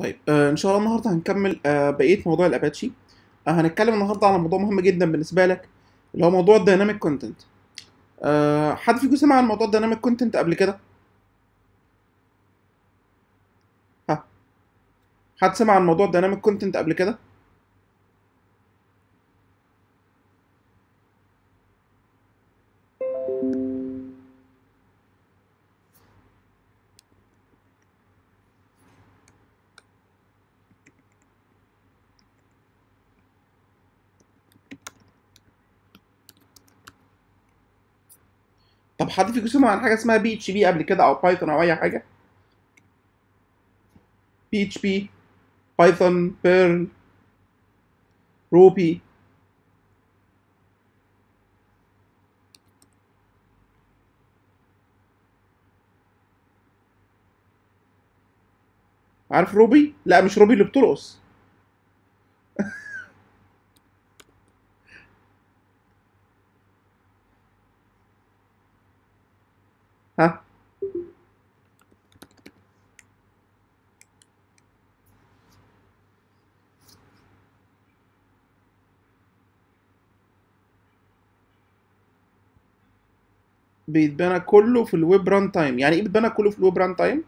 طيب آه، ان شاء الله النهارده هنكمل آه، بقيه موضوع الاباتشي آه، هنتكلم النهارده على موضوع مهم جدا بالنسبه لك اللي هو موضوع الديناميك كونتنت حد فيكم سمع عن موضوع الديناميك كونتنت قبل كده ها حد سمع عن موضوع الديناميك كونتنت قبل كده طب حد فيكم سمع عن حاجه اسمها بي اتش بي قبل كده او بايثون او اي حاجه بي اتش بي بايثون بيرل روبي عارف روبي لا مش روبي اللي بترقص بيتبنى كله في الويب ران تايم يعني ايه بيتبنى كله في الويب ران تايم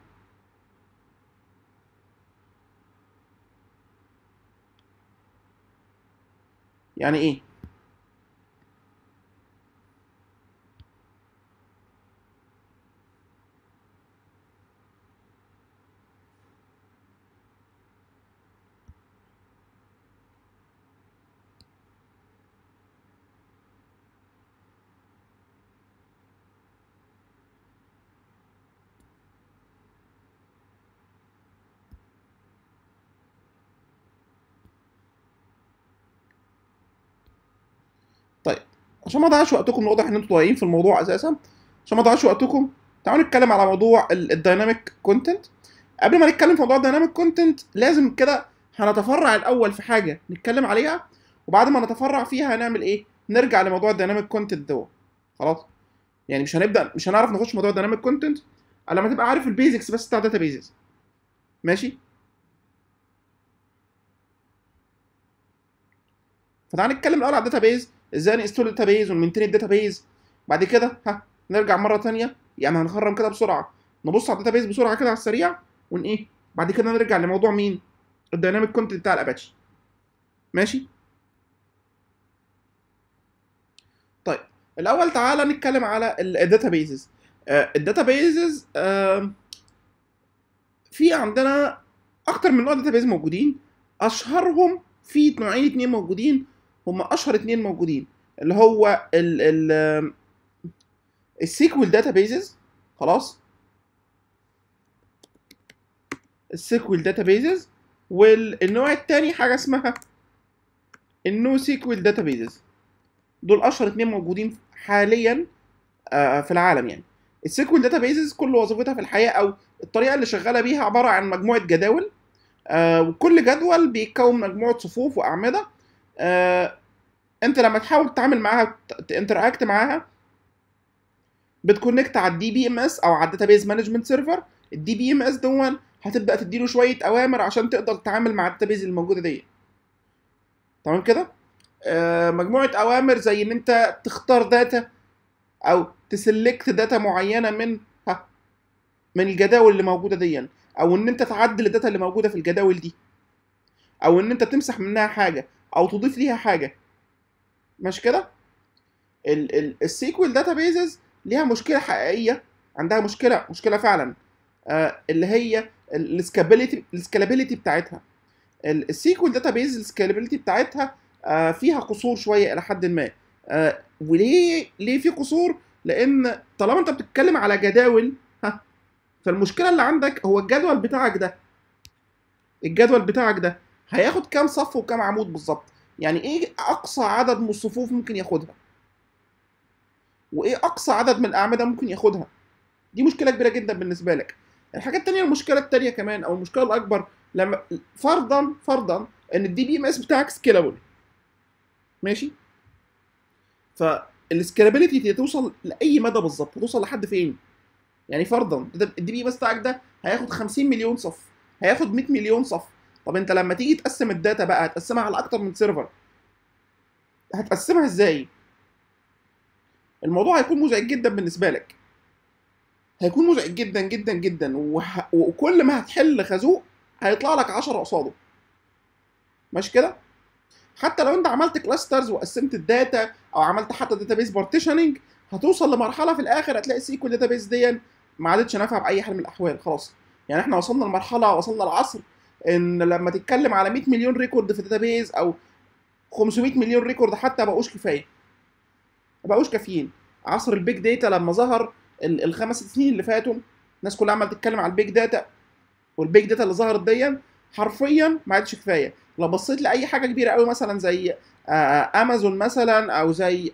يعني ايه عشان ما اضيعش وقتكم واضح ان انتوا ضايعين في الموضوع اساسا عشان ما اضيعش وقتكم تعالوا نتكلم على موضوع الدايناميك كونتنت قبل ما نتكلم في موضوع الدايناميك كونتنت لازم كده هنتفرع الاول في حاجه نتكلم عليها وبعد ما نتفرع فيها هنعمل ايه نرجع لموضوع الدايناميك كونتنت دوت خلاص يعني مش هنبدا مش هنعرف نخش موضوع الدايناميك كونتنت الا لما تبقى عارف البيزكس بس بتاع داتا بيزز ماشي فتعال نتكلم الاول على الداتا بيز ازاي نستور بيز ونمنتين بيز بعد كده ها نرجع مره ثانيه يعني هنخرم كده بسرعه نبص على بيز بسرعه كده على السريع ون ايه بعد كده نرجع لموضوع مين الديناميك كونتنت بتاع الاباتشي ماشي طيب الاول تعالى نتكلم على الداتا بيزز آه، في عندنا اكتر من نوع بيز موجودين اشهرهم في نوعين اتنين موجودين هما اشهر اتنين موجودين اللي هو ال ال السيكوال بيزز خلاص السيكوال بيزز والنوع التاني حاجه اسمها النو سيكوال بيزز دول اشهر اتنين موجودين حاليا آه، في العالم يعني السيكوال بيزز كل وظيفتها في الحقيقه او الطريقه اللي شغاله بيها عباره عن مجموعه جداول آه، وكل جدول بيتكون مجموعه صفوف واعمده آه، انت لما تحاول تتعامل معاها تانتراكت معاها بتكونكت على الدي بي ام اس او على الداتابيز مانجمنت سيرفر الدي بي ام اس دون هتبدا تديله شويه اوامر عشان تقدر تتعامل مع الداتابيز الموجوده دي تمام كده آه مجموعه اوامر زي ان انت تختار داتا او تسلكت داتا معينه من ها من الجداول اللي موجوده دي او ان انت تعدل الداتا اللي موجوده في الجداول دي او ان انت تمسح منها حاجه او تضيف ليها حاجه مش كده السيكوال بيزز ليها مشكله حقيقيه عندها مشكله مشكله فعلا آه اللي هي السكالابيلتي السكالابيلتي بتاعتها السيكوال بيز السكالابيلتي بتاعتها آه فيها قصور شويه الى حد ما آه وليه ليه في قصور لان طالما انت بتتكلم على جداول ها فالمشكله اللي عندك هو الجدول بتاعك ده الجدول بتاعك ده هياخد كام صف وكام عمود بالظبط يعني ايه اقصى عدد من الصفوف ممكن ياخدها وايه اقصى عدد من الاعمده ممكن ياخدها دي مشكله كبيره جدا بالنسبه لك الحاجه الثانيه المشكله الثانيه كمان او المشكله الاكبر لما فرضا فرضا ان الدي بي ام اس بتاعك سكيلابل ماشي فالسكيلابيلتي توصل لاي مدى بالظبط توصل لحد فين يعني فرضا الدي بي ام اس بتاعك ده هياخد 50 مليون صف هياخد 100 مليون صف طب انت لما تيجي تقسم الداتا بقى هتقسمها على اكتر من سيرفر هتقسمها ازاي الموضوع هيكون مزعج جدا بالنسبه لك هيكون مزعج جدا جدا جدا وكل ما هتحل خازوق هيطلع لك 10 قصاده ماشي كده حتى لو انت عملت كلاسترز وقسمت الداتا او عملت حتى داتابيس بارتيشننج هتوصل لمرحله في الاخر هتلاقي السيكوال داتابيس دي ما عادتش نافعه باي حال من الاحوال خلاص يعني احنا وصلنا لمرحله وصلنا لعصر ان لما تتكلم على 100 مليون ريكورد في داتابيز او 500 مليون ريكورد حتى ما بقوش كفايه ما بقوش كافيين عصر البيج داتا لما ظهر الخمس سنين اللي فاتوا الناس كلها عماله تتكلم على البيج داتا والبيج داتا اللي ظهرت دي حرفيا ما عادش كفايه لو بصيت لاي حاجه كبيره قوي مثلا زي امازون آه، آه، مثلا او زي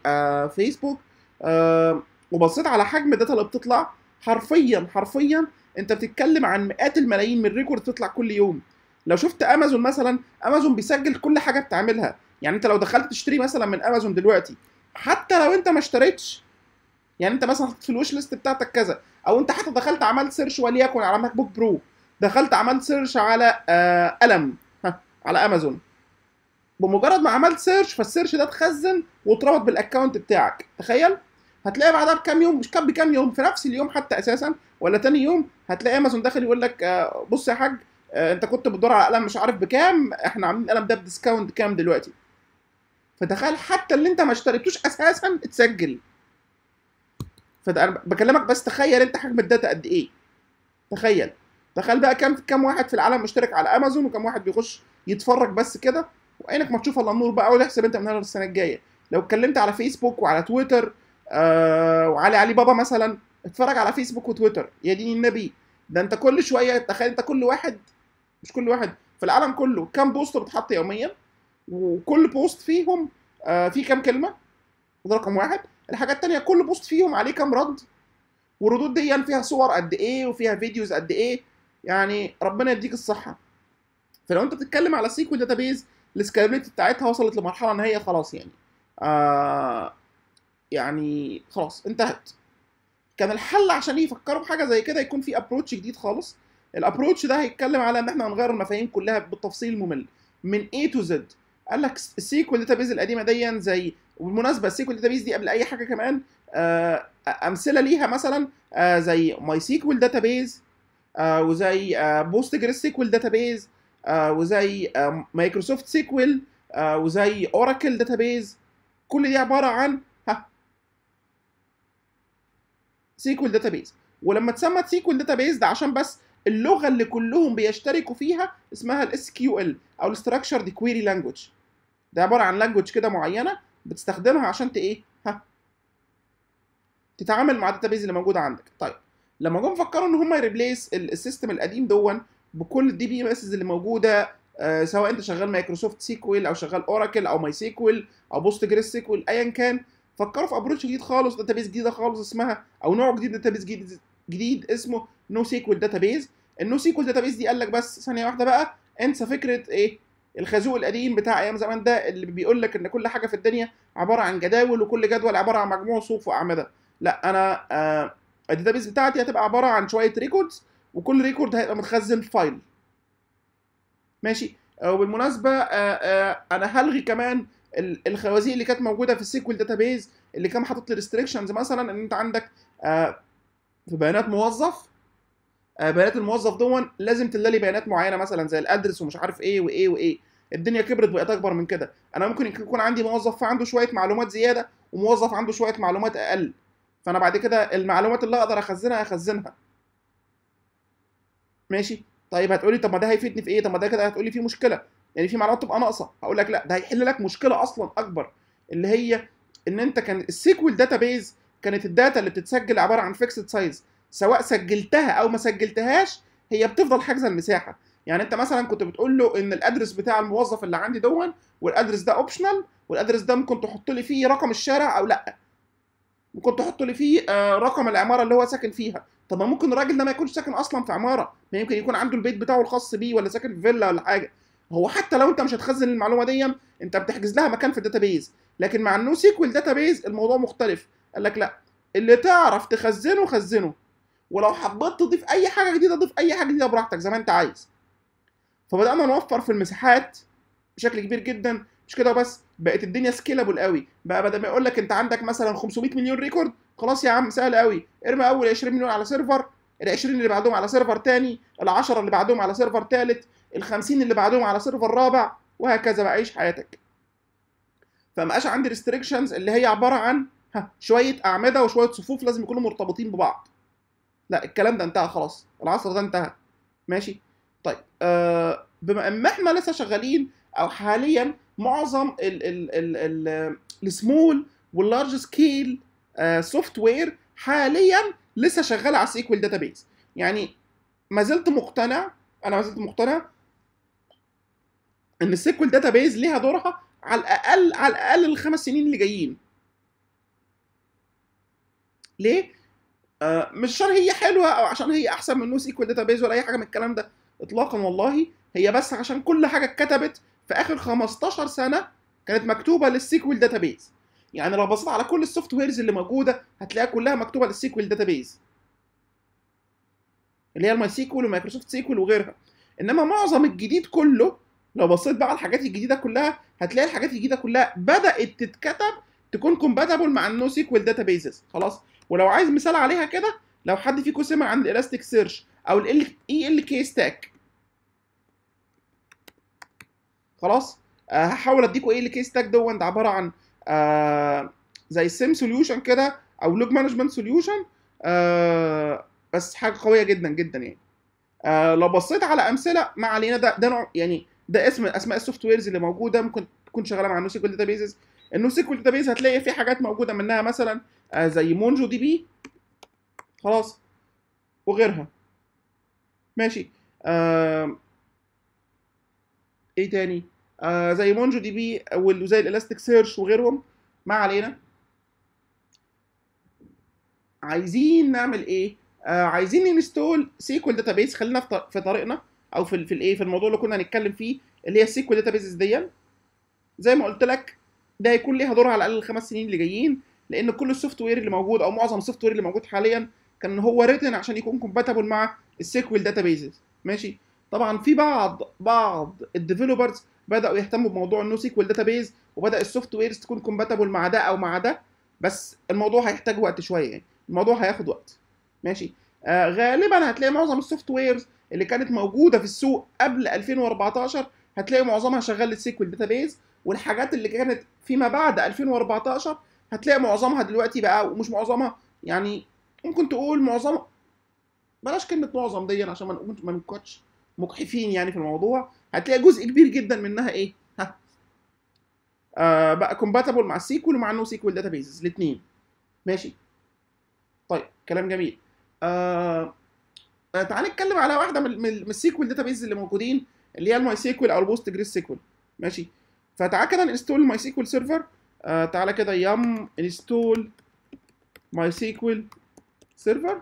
فيسبوك آه، وبصيت على حجم الداتا اللي بتطلع حرفيا حرفيا انت بتتكلم عن مئات الملايين من ريكورد تطلع كل يوم لو شفت امازون مثلا امازون بيسجل كل حاجه بتعملها يعني انت لو دخلت تشتري مثلا من امازون دلوقتي حتى لو انت ما اشتريتش يعني انت مثلا في الوش ليست بتاعتك كذا او انت حتى دخلت عملت سيرش وليكن على ماك بوك برو دخلت عملت سيرش على قلم آه، ها على امازون بمجرد ما عملت سيرش فالسيرش ده اتخزن واتربط بالاكونت بتاعك تخيل هتلاقي بعدها بكام يوم مش كام بكام يوم في نفس اليوم حتى اساسا ولا تاني يوم هتلاقي امازون داخل يقول لك آه، بص يا حاج آه، انت كنت بتدور على قلم مش عارف بكام احنا عاملين القلم ده بديسكاونت كام دلوقتي فتخيل حتى اللي انت ما اشتريتوش اساسا اتسجل بكلمك بس تخيل انت حجم الداتا قد ايه تخيل تخيل بقى كام كام واحد في العالم مشترك على امازون وكم واحد بيخش يتفرج بس كده وعينك ما تشوف الا النور بقى ولا احسب انت من هنا السنه الجايه لو اتكلمت على فيسبوك وعلى تويتر آه وعلى علي بابا مثلا اتفرج على فيسبوك وتويتر يا دين النبي ده انت كل شويه تخيل انت كل واحد مش كل واحد في العالم كله كام بوست بتحط يوميا وكل بوست فيهم آه، فيه كام كلمه ده رقم واحد الحاجه الثانيه كل بوست فيهم عليه كام رد والردود دي يعني فيها صور قد ايه وفيها فيديوز قد ايه يعني ربنا يديك الصحه فلو انت بتتكلم على سيكوال داتابيز السكالابيلتي بتاعتها وصلت لمرحله ان هي خلاص يعني آه يعني خلاص انتهت كان الحل عشان يفكروا بحاجه زي كده يكون في ابروتش جديد خالص الابروتش ده هيتكلم على ان احنا هنغير المفاهيم كلها بالتفصيل الممل من اي تو زد قال لك السيكوال داتابيز القديمه دي زي وبالمناسبه السيكوال داتابيز دي قبل اي حاجه كمان آه، امثله ليها مثلا آه، زي ماي سيكوال داتابيز آه وزي بوستجريس سيكوال داتابيز وزي مايكروسوفت آه، سيكوال وزي اوراكل داتابيز كل دي عباره عن ها سيكوال داتابيز ولما اتسمت سيكوال داتابيز ده عشان بس اللغه اللي كلهم بيشتركوا فيها اسمها الاس كيو ال او الاستراكشر دي كويري لانجوج ده عباره عن لانجوج كده معينه بتستخدمها عشان تايه ايه ها تتعامل مع الداتابيز اللي موجوده عندك طيب لما جم فكروا ان هم يريبليس السيستم القديم دون بكل الدي بي ام اس اللي موجوده آه، سواء انت شغال مايكروسوفت سيكويل او شغال اوراكل او ماي سيكويل او بوست جريس سيكويل ايا كان فكروا في ابروتش جديد خالص داتابيز جديده خالص اسمها او نوع جديد داتابيز جديد, جديد اسمه نو سيكويل داتابيز النوسيكول داتابيس دي قال لك بس ثانيه واحده بقى انسى فكره ايه الخازوق القديم بتاع ايام زمان ده اللي بيقول لك ان كل حاجه في الدنيا عباره عن جداول وكل جدول عباره عن مجموع صوف واعمده لا انا آه الداتابيس بتاعتي هتبقى عباره عن شويه ريكوردز وكل ريكورد هيبقى متخزن في فايل ماشي آه، وبالمناسبه آه آه انا هلغي كمان الخوازيق اللي كانت موجوده في السيكوال داتابيز اللي كان حاطط لي ريستريكشنز مثلا ان انت عندك آه في بيانات موظف آه، بيانات الموظف دون لازم لي بيانات معينه مثلا زي الادرس ومش عارف ايه وايه وايه الدنيا كبرت بقت اكبر من كده انا ممكن يكون عندي موظف فعنده شويه معلومات زياده وموظف عنده شويه معلومات اقل فانا بعد كده المعلومات اللي اقدر اخزنها اخزنها ماشي طيب هتقولي طب ما ده هيفيدني في ايه طب ما ده كده هتقولي في مشكله يعني في معلومات تبقى ناقصه هقول لك لا ده هيحل لك مشكله اصلا اكبر اللي هي ان انت كان السيكوال داتابيز كانت الداتا اللي بتتسجل عباره عن فيكسد سايز سواء سجلتها او ما سجلتهاش هي بتفضل حاجزه المساحه يعني انت مثلا كنت بتقول له ان الادرس بتاع الموظف اللي عندي دون والادرس ده اوبشنال والادرس ده ممكن تحط لي فيه رقم الشارع او لا ممكن تحط لي فيه آه، رقم العماره اللي هو ساكن فيها طب ما ممكن الراجل ده ما يكونش ساكن اصلا في عماره ما يمكن يكون عنده البيت بتاعه الخاص بيه ولا ساكن في فيلا ولا حاجه هو حتى لو انت مش هتخزن المعلومه دي انت بتحجز لها مكان في الداتابيز لكن مع النو سيكوال داتابيز الموضوع مختلف قال لك لا اللي تعرف تخزنه خزنه ولو حبيت تضيف اي حاجه جديده ضيف اي حاجه جديده براحتك زي ما انت عايز فبدانا نوفر في المساحات بشكل كبير جدا مش كده بس بقت الدنيا سكيلابل قوي بقى بدل ما يقول لك انت عندك مثلا 500 مليون ريكورد خلاص يا عم سهل قوي ارمي اول 20 مليون على سيرفر ال 20 اللي بعدهم على سيرفر تاني ال 10 اللي بعدهم على سيرفر تالت ال 50 اللي بعدهم على سيرفر رابع وهكذا بقى عيش حياتك بقاش عندي ريستريكشنز اللي هي عباره عن ها شويه اعمده وشويه صفوف لازم يكونوا مرتبطين ببعض لا الكلام ده انتهى خلاص العصر ده انتهى ماشي طيب آه بما ان احنا لسه شغالين او حاليا معظم السمول واللارج سكيل سوفت وير حاليا لسه شغال على سيكوال داتابيز يعني ما زلت مقتنع انا ما زلت مقتنع ان السيكوال داتابيز ليها دورها على الاقل على الاقل الخمس سنين اللي جايين ليه آه، مش عشان هي حلوه او عشان هي احسن من نو سيكوال داتابيز ولا اي حاجه من الكلام ده اطلاقا والله هي بس عشان كل حاجه اتكتبت في اخر 15 سنه كانت مكتوبه للسيكوال داتابيز يعني لو بصيت على كل السوفت ويرز اللي موجوده هتلاقيها كلها مكتوبه للسيكوال داتابيز اللي هي الماي سيكول ومايكروسوفت سيكول وغيرها انما معظم الجديد كله لو بصيت بقى على الحاجات الجديده كلها هتلاقي الحاجات الجديده كلها بدات تتكتب تكون كومباتبل مع النو سيكوال داتابيزز خلاص ولو عايز مثال عليها كده لو حد فيكم سمع عن الالاستيك سيرش او ال اي ال كي ستاك خلاص آه هحاول اديكم ايه ال كي ستاك دوت عباره عن آه زي سيم سوليوشن كده او لوج مانجمنت سوليوشن بس حاجه قويه جدا جدا يعني آه لو بصيت على امثله ما علينا ده ده نوع يعني ده اسم اسماء السوفت ويرز اللي موجوده ممكن تكون شغاله مع النو سيكول داتابيز النو سيكول داتابيز هتلاقي في حاجات موجوده منها مثلا آه، زي مونجو دي بي خلاص وغيرها ماشي آه ايه تاني آه زي مونجو دي بي وزي الالاستيك سيرش وغيرهم ما علينا عايزين نعمل ايه آه عايزين نستول سيكوال داتابيس خلينا في طريقنا او في في الايه في الموضوع اللي كنا هنتكلم فيه اللي هي السيكوال داتابيز ديت زي ما قلت لك ده هيكون ليها دور على الاقل الخمس سنين اللي جايين لان كل السوفت وير اللي موجود او معظم السوفت وير اللي موجود حاليا كان هو ريتن عشان يكون كومباتبل مع السيكوال بيزز ماشي طبعا في بعض بعض الديفلوبرز بداوا يهتموا بموضوع النو سيكوال بيز وبدا السوفت ويرز تكون كومباتبل مع ده او مع ده بس الموضوع هيحتاج وقت شويه يعني الموضوع هياخد وقت ماشي آه غالبا هتلاقي معظم السوفت ويرز اللي كانت موجوده في السوق قبل 2014 هتلاقي معظمها شغال داتا بيز والحاجات اللي كانت فيما بعد 2014 هتلاقي معظمها دلوقتي بقى ومش معظمها يعني ممكن تقول معظمها بلاش كلمه معظم دي عشان ما ما نكونش مجحفين يعني في الموضوع هتلاقي جزء كبير جدا منها ايه ها آه بقى كومباتبل مع السيكول ومع النو سيكول داتابيزز الاثنين ماشي طيب كلام جميل آه،, آه تعال نتكلم على واحده من السيكول داتابيز اللي موجودين اللي هي الماي سيكول او البوست جريس سيكول ماشي فتعال كده نستول الماي سيكول سيرفر آه، تعالى كده يم انستول ماي سيكوال سيرفر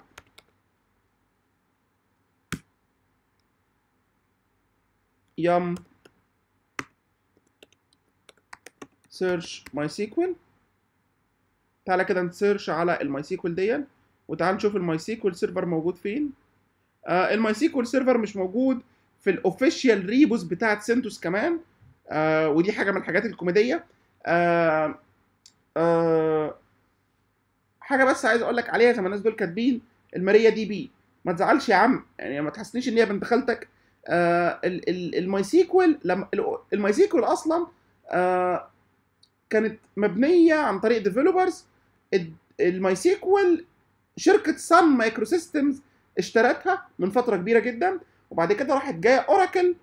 يم سيرش ماي سيكوال تعالى كده نسيرش على الماي سيكوال دي وتعال نشوف الماي سيكوال سيرفر موجود فين آه الماي سيكوال سيرفر مش موجود في الاوفيشال ريبوز بتاعت سنتوس كمان آه ودي حاجه من الحاجات الكوميديه آه،, آه حاجه بس عايز اقول لك عليها زي ما الناس دول كاتبين الماريا دي بي ما تزعلش يا عم يعني ما تحسنيش ان هي بنت خالتك الماي سيكوال لما الماي سيكوال اصلا آه كانت مبنيه عن طريق ديفلوبرز الماي سيكوال شركه سان مايكرو سيستمز اشترتها من فتره كبيره جدا وبعد كده راحت جايه اوراكل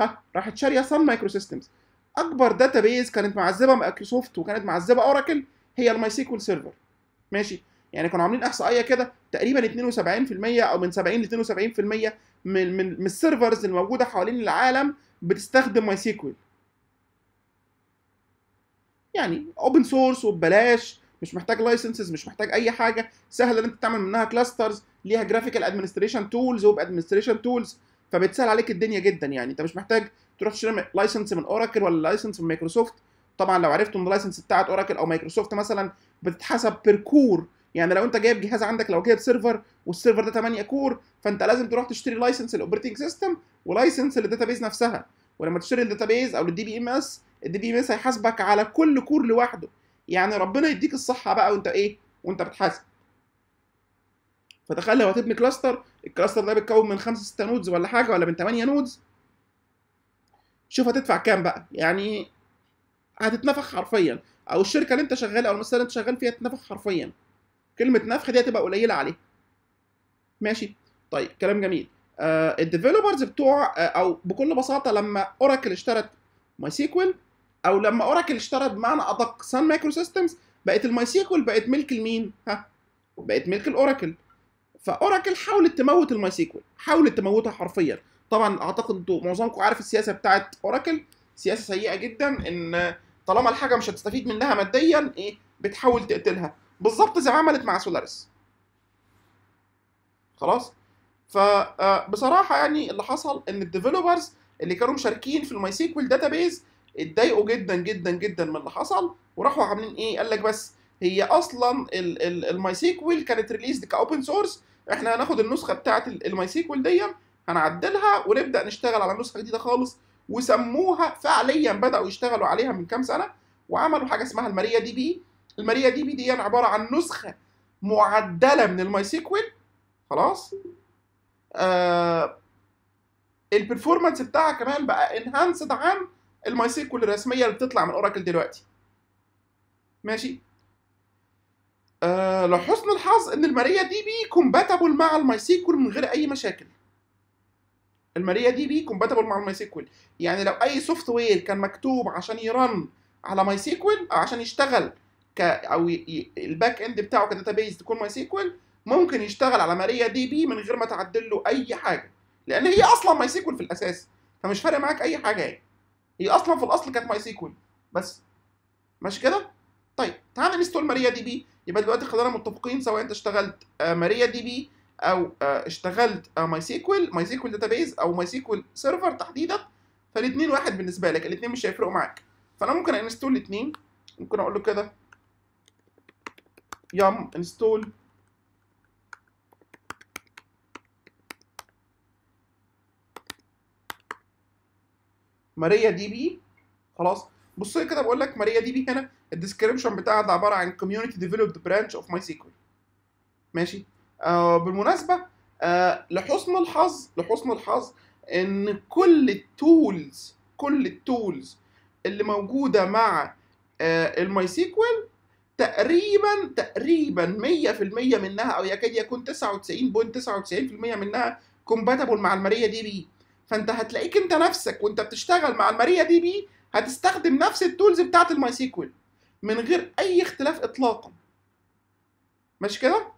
ها راحت شاريه سان مايكرو سيستمز اكبر داتا بيز كانت معذبه مايكروسوفت وكانت معذبه اوراكل هي الماي سيكول سيرفر ماشي يعني كانوا عاملين احصائيه كده تقريبا 72% او من 70 ل 72% من من من السيرفرز الموجوده حوالين العالم بتستخدم ماي سيكول يعني اوبن سورس وببلاش مش محتاج لايسنسز مش محتاج اي حاجه سهل ان انت تعمل منها كلاسترز ليها جرافيكال ادمنستريشن تولز ويب ادمنستريشن تولز فبتسهل عليك الدنيا جدا يعني انت مش محتاج تروح تشتري لايسنس من اوراكل ولا لايسنس من مايكروسوفت طبعا لو عرفت ان اللايسنس بتاعت اوراكل او مايكروسوفت مثلا بتتحسب بير كور يعني لو انت جايب جهاز عندك لو جايب سيرفر والسيرفر ده 8 كور فانت لازم تروح تشتري لايسنس الاوبريتنج سيستم ولايسنس للداتابيز نفسها ولما تشتري الداتابيز او للدي بي ام اس الدي بي ام اس هيحاسبك على كل كور لوحده يعني ربنا يديك الصحه بقى وانت ايه وانت بتحاسب فتخيل لو هتبني كلاستر الكلاستر ده بيتكون من 5 6 نودز ولا حاجه ولا من 8 نودز شوف هتدفع كام بقى يعني هتتنفخ حرفيا او الشركه اللي انت شغال او المؤسسه اللي انت شغال فيها تتنفخ حرفيا كلمه نفخ دي هتبقى قليله عليه ماشي طيب كلام جميل آه، الديفلوبرز بتوع آه، او بكل بساطه لما اوراكل اشترت ماي سيكوال او لما اوراكل اشترت بمعنى ادق سان مايكرو سيستمز بقت الماي سيكوال بقت ملك لمين ها بقت ملك الاوراكل فاوراكل حاولت تموت الماي سيكوال حاولت تموتها حرفيا طبعا اعتقد انتوا معظمكم عارف السياسه بتاعت اوراكل سياسه سيئه جدا ان طالما الحاجه مش هتستفيد منها ماديا ايه بتحاول تقتلها بالظبط زي ما عملت مع سولاريس خلاص فبصراحه آه، يعني اللي حصل ان الديفلوبرز اللي كانوا مشاركين في الماي سيكوال داتابيز اتضايقوا جدا جدا جدا من اللي حصل وراحوا عاملين ايه قال لك بس هي اصلا الماي سيكوال كانت ريليزد كاوبن سورس احنا هناخد النسخه بتاعه الماي سيكوال ديت هنعدلها ونبدا نشتغل على نسخه جديده خالص وسموها فعليا بداوا يشتغلوا عليها من كام سنه وعملوا حاجه اسمها الماريا دي بي الماريا دي بي دي يعني عباره عن نسخه معدله من الماي سيكوال خلاص آه البرفورمانس بتاعها كمان بقى انهانسد عن الماي سيكوال الرسميه اللي بتطلع من اوراكل دلوقتي ماشي آه لحسن الحظ ان الماريا دي بي كومباتبل مع الماي سيكوال من غير اي مشاكل الماريا دي بي كومباتبل مع الماي سيكوال يعني لو اي سوفت وير كان مكتوب عشان يرن على ماي سيكوال عشان يشتغل ك او الباك اند بتاعه كداتابيز تكون ماي سيكوال ممكن يشتغل على ماريا دي بي من غير ما تعدل له اي حاجه لان هي اصلا ماي سيكوال في الاساس فمش فارق معاك اي حاجه هي. يعني. هي اصلا في الاصل كانت ماي سيكوال بس ماشي كده طيب تعالى نستول ماريا دي بي يبقى دلوقتي خلينا متفقين سواء انت اشتغلت آه، ماريا دي بي او آه، اشتغلت ماي سيكوال ماي سيكوال داتابيز او ماي سيكوال سيرفر تحديدا فالاثنين واحد بالنسبه لك الاثنين مش هيفرقوا معاك فانا ممكن انستول الاثنين ممكن اقول له كده يم انستول ماريا دي بي خلاص بص لي كده بقول لك ماريا دي بي هنا الديسكريبشن بتاعها ده عباره عن كوميونتي ديفلوبد برانش اوف ماي سيكوال ماشي آه، بالمناسبه آه، لحسن الحظ لحسن الحظ ان كل التولز كل التولز اللي موجوده مع آه، الماي سيكوال تقريبا تقريبا 100% منها او يكاد يكون 99.99% منها كومباتبل مع الماريا دي بي فانت هتلاقيك انت نفسك وانت بتشتغل مع الماريا دي بي هتستخدم نفس التولز بتاعت الماي سيكوال من غير اي اختلاف اطلاقا ماشي كده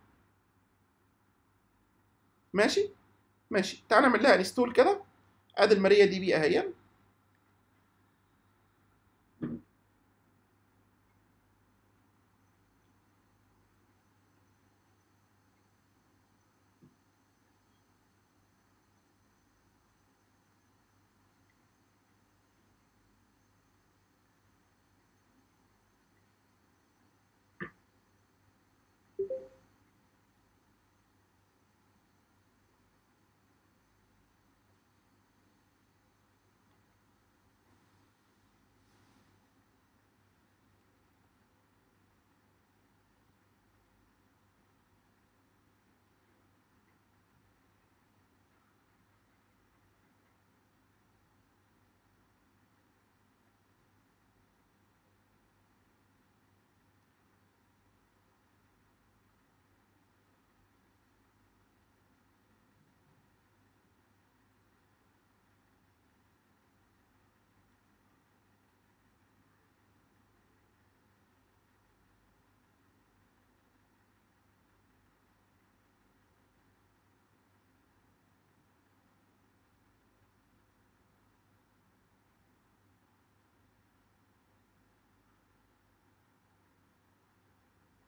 ماشي ماشي تعال نعمل لها انستول كده ادي الماريا دي بي اهي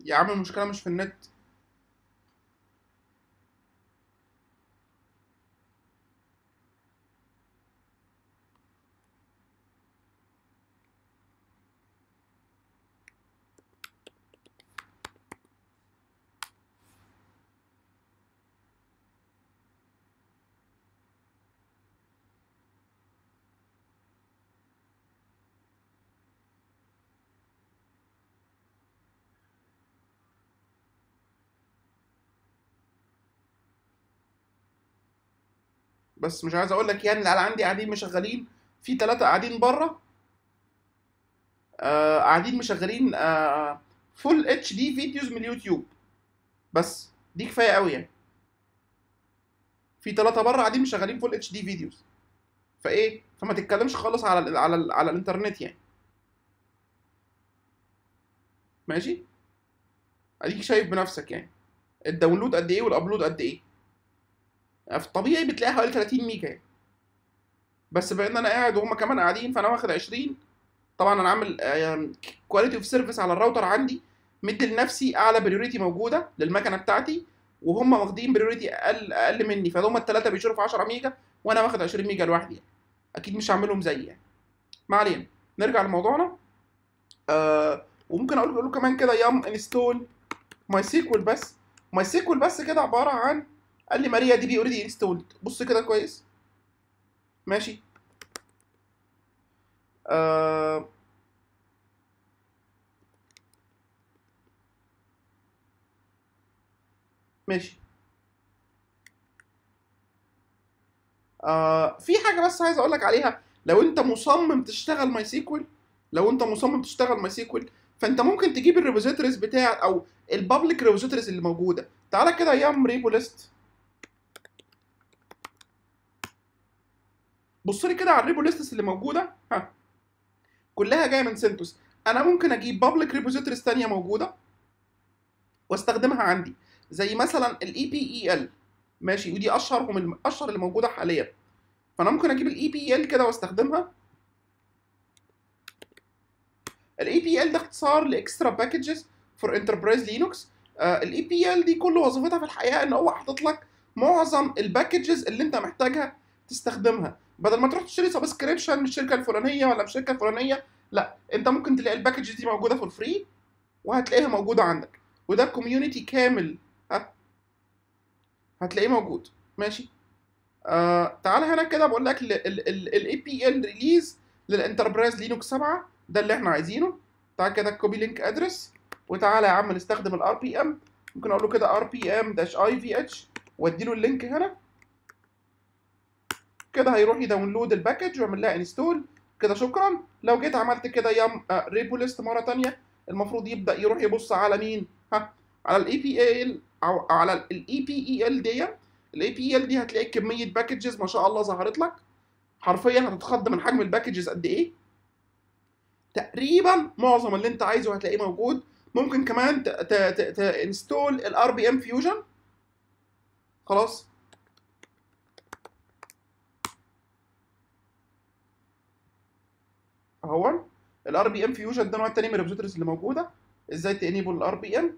يا عم المشكله مش في النت بس مش عايز اقول لك يعني العيال عندي قاعدين مشغلين في ثلاثه قاعدين بره آه قاعدين مشغلين آه فول اتش دي فيديوز من اليوتيوب بس دي كفايه قوي يعني في ثلاثه بره قاعدين مشغلين فول اتش دي فيديوز فايه فما تتكلمش خالص على الـ على الـ على الانترنت يعني ماشي اديك شايف بنفسك يعني الداونلود قد ايه والابلود قد ايه في الطبيعي بتلاقي حوالي 30 ميجا يعني. بس بان انا قاعد وهما كمان قاعدين فانا واخد 20 طبعا انا عامل كواليتي اوف سيرفيس على الراوتر عندي مدي لنفسي اعلى بريوريتي موجوده للمكنه بتاعتي وهم واخدين بريوريتي اقل اقل مني فهم الثلاثه بيشوفوا في 10 ميجا وانا واخد 20 ميجا لوحدي يعني. اكيد مش هعملهم زيي يعني ما علينا نرجع لموضوعنا آه وممكن اقول له كمان كده يام انستول ماي سيكول بس ماي سيكول بس كده عباره عن قال لي ماريا دي بي اوريدي انستولد بص كده كويس ماشي آه ماشي آه في حاجه بس عايز اقول لك عليها لو انت مصمم تشتغل ماي سيكوال لو انت مصمم تشتغل ماي سيكوال فانت ممكن تجيب الريبوزيتوريز بتاع او البابليك ريبوزيتوريز اللي موجوده تعالى كده ايام ريبو ليست بصوا لي كده على الريبو ليستس اللي موجوده ها كلها جايه من سنتوس انا ممكن اجيب بابليك ريبوزيتوريز ثانيه موجوده واستخدمها عندي زي مثلا الاي بي اي ال e e ماشي ودي اشهرهم الاشهر اللي موجوده حاليا فانا ممكن اجيب الاي بي ال e كده واستخدمها الاي بي ال ده اختصار لاكسترا باكجز فور انتربرايز لينوكس الاي بي ال دي كل وظيفتها في الحقيقه ان هو حاطط لك معظم الباكجز اللي انت محتاجها تستخدمها بدل ما تروح تشتري سبسكريبشن من الشركه الفلانيه ولا من الشركه الفلانيه لا انت ممكن تلاقي الباكج دي موجوده فور فري وهتلاقيها موجوده عندك وده كوميونتي كامل ها هتلاقيه موجود ماشي آه تعال هنا كده بقول لك الاي بي ال ريليز للانتربرايز لينوكس 7 ده اللي احنا عايزينه تعال كده كوبي لينك ادرس وتعالى يا عم نستخدم الار بي ام ممكن اقول له كده ار بي ام داش اي في اتش وادي له اللينك هنا كده هيروح يداونلود الباكج ويعمل لها انستول كده شكرا لو جيت عملت كده ريبو ليست آه، مره ثانيه المفروض يبدا يروح يبص على مين ها على الاي بي ال e او على الاي بي اي ال e e دي الاي بي ال دي هتلاقي كميه باكجز ما شاء الله ظهرت لك حرفيا هتتخض من حجم الباكجز قد ايه تقريبا معظم اللي انت عايزه هتلاقيه موجود ممكن كمان تانستول الار بي ام فيوجن خلاص اهو الار بي ام فيوجن ده نوع تاني من الريبوزيتوريز اللي موجوده ازاي تانيبل الار بي ام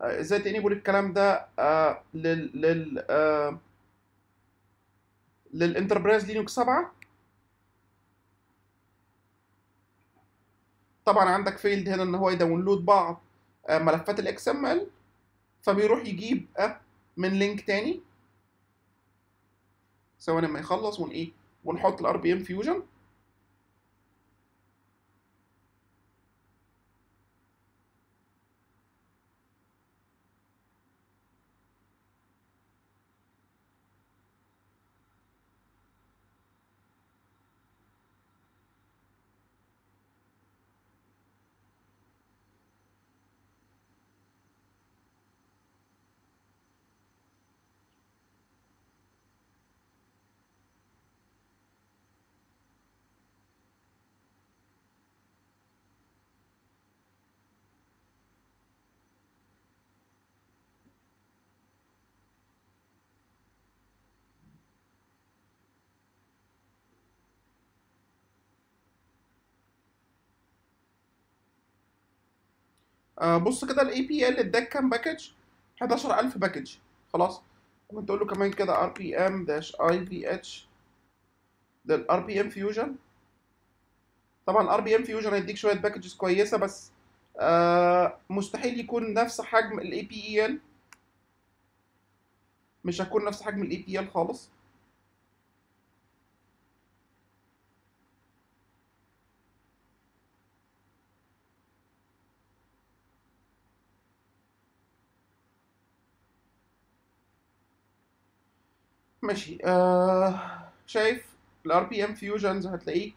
آه، ازاي تانيبل الكلام ده آه لل لل آه للانتربرايز لينكس 7 طبعا عندك فيلد هنا ان هو يداونلود بعض آه، ملفات الاكس ام ال فبيروح يجيب من لينك تاني ثواني ما يخلص ون ايه ونحط الار بي ام فيوجن آه، بص كده الاي بي ال اداك كام باكج 11000 باكج خلاص ممكن تقول له كمان كده ار بي ام داش اي بي اتش ده الار بي ام فيوجن طبعا ار بي ام فيوجن هيديك شويه باكجز كويسه بس آه مستحيل يكون نفس حجم الاي بي ال e مش هكون نفس حجم الاي بي ال e خالص ماشي آه شايف ال RPM Fusions هتلاقيه هتلاقيه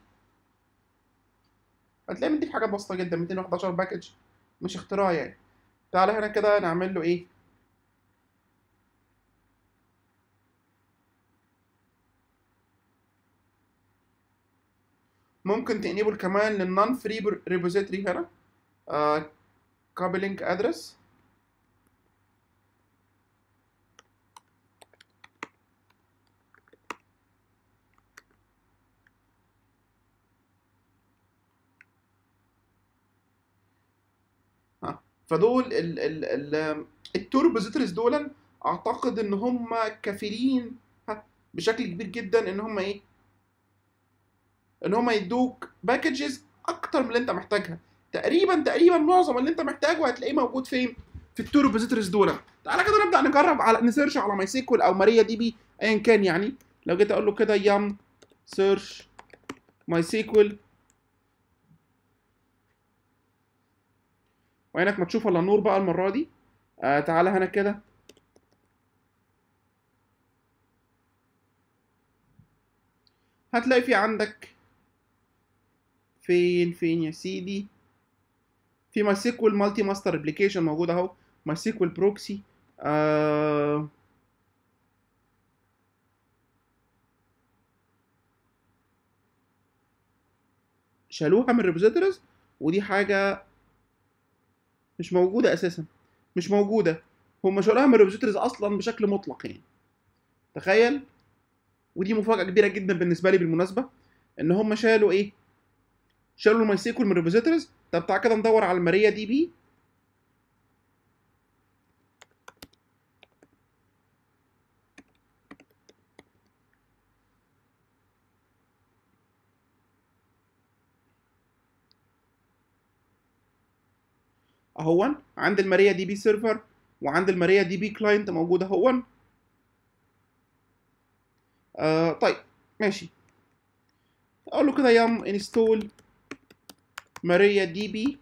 هتلاقي مديك حاجات بسيطه جدا 211 باكج مش اختراع يعني تعالى هنا كده نعمل له ايه ممكن تنيبل كمان للنون فري ريبوزيتري هنا آه كابلينج ادرس فدول ال ال ال التوربوزيترز دول اعتقد ان هم كافرين بشكل كبير جدا ان هم ايه ان هم يدوك باكجز اكتر من اللي انت محتاجها تقريبا تقريبا معظم اللي انت محتاجه هتلاقيه موجود فين في التوربوزيترز دول تعالى كده نبدا نجرب على نسيرش على ماي سيكول او ماريا دي بي ايا كان يعني لو جيت اقول له كده يم سيرش ماي سيكول وعينك ما تشوف الا النور بقى المره دي آه تعالى هنا كده هتلاقي في عندك فين فين يا سيدي في ماي سيكوال مالتي ماستر ابلكيشن موجود اهو ماي سيكوال بروكسي شالوها من الريبوزيتورز ودي حاجه مش موجوده اساسا مش موجوده هم شالوها من الريبوزيتوريز اصلا بشكل مطلق يعني تخيل ودي مفاجاه كبيره جدا بالنسبه لي بالمناسبه ان هم شالوا ايه شالوا الماي سيكول من الريبوزيتوريز طب تعال كده ندور على الماريا دي بي اهون عند الماريا دي بي سيرفر وعند الماريا دي بي كلاينت موجود اهون آه طيب ماشي اقول له كده يام انستول ماريا دي بي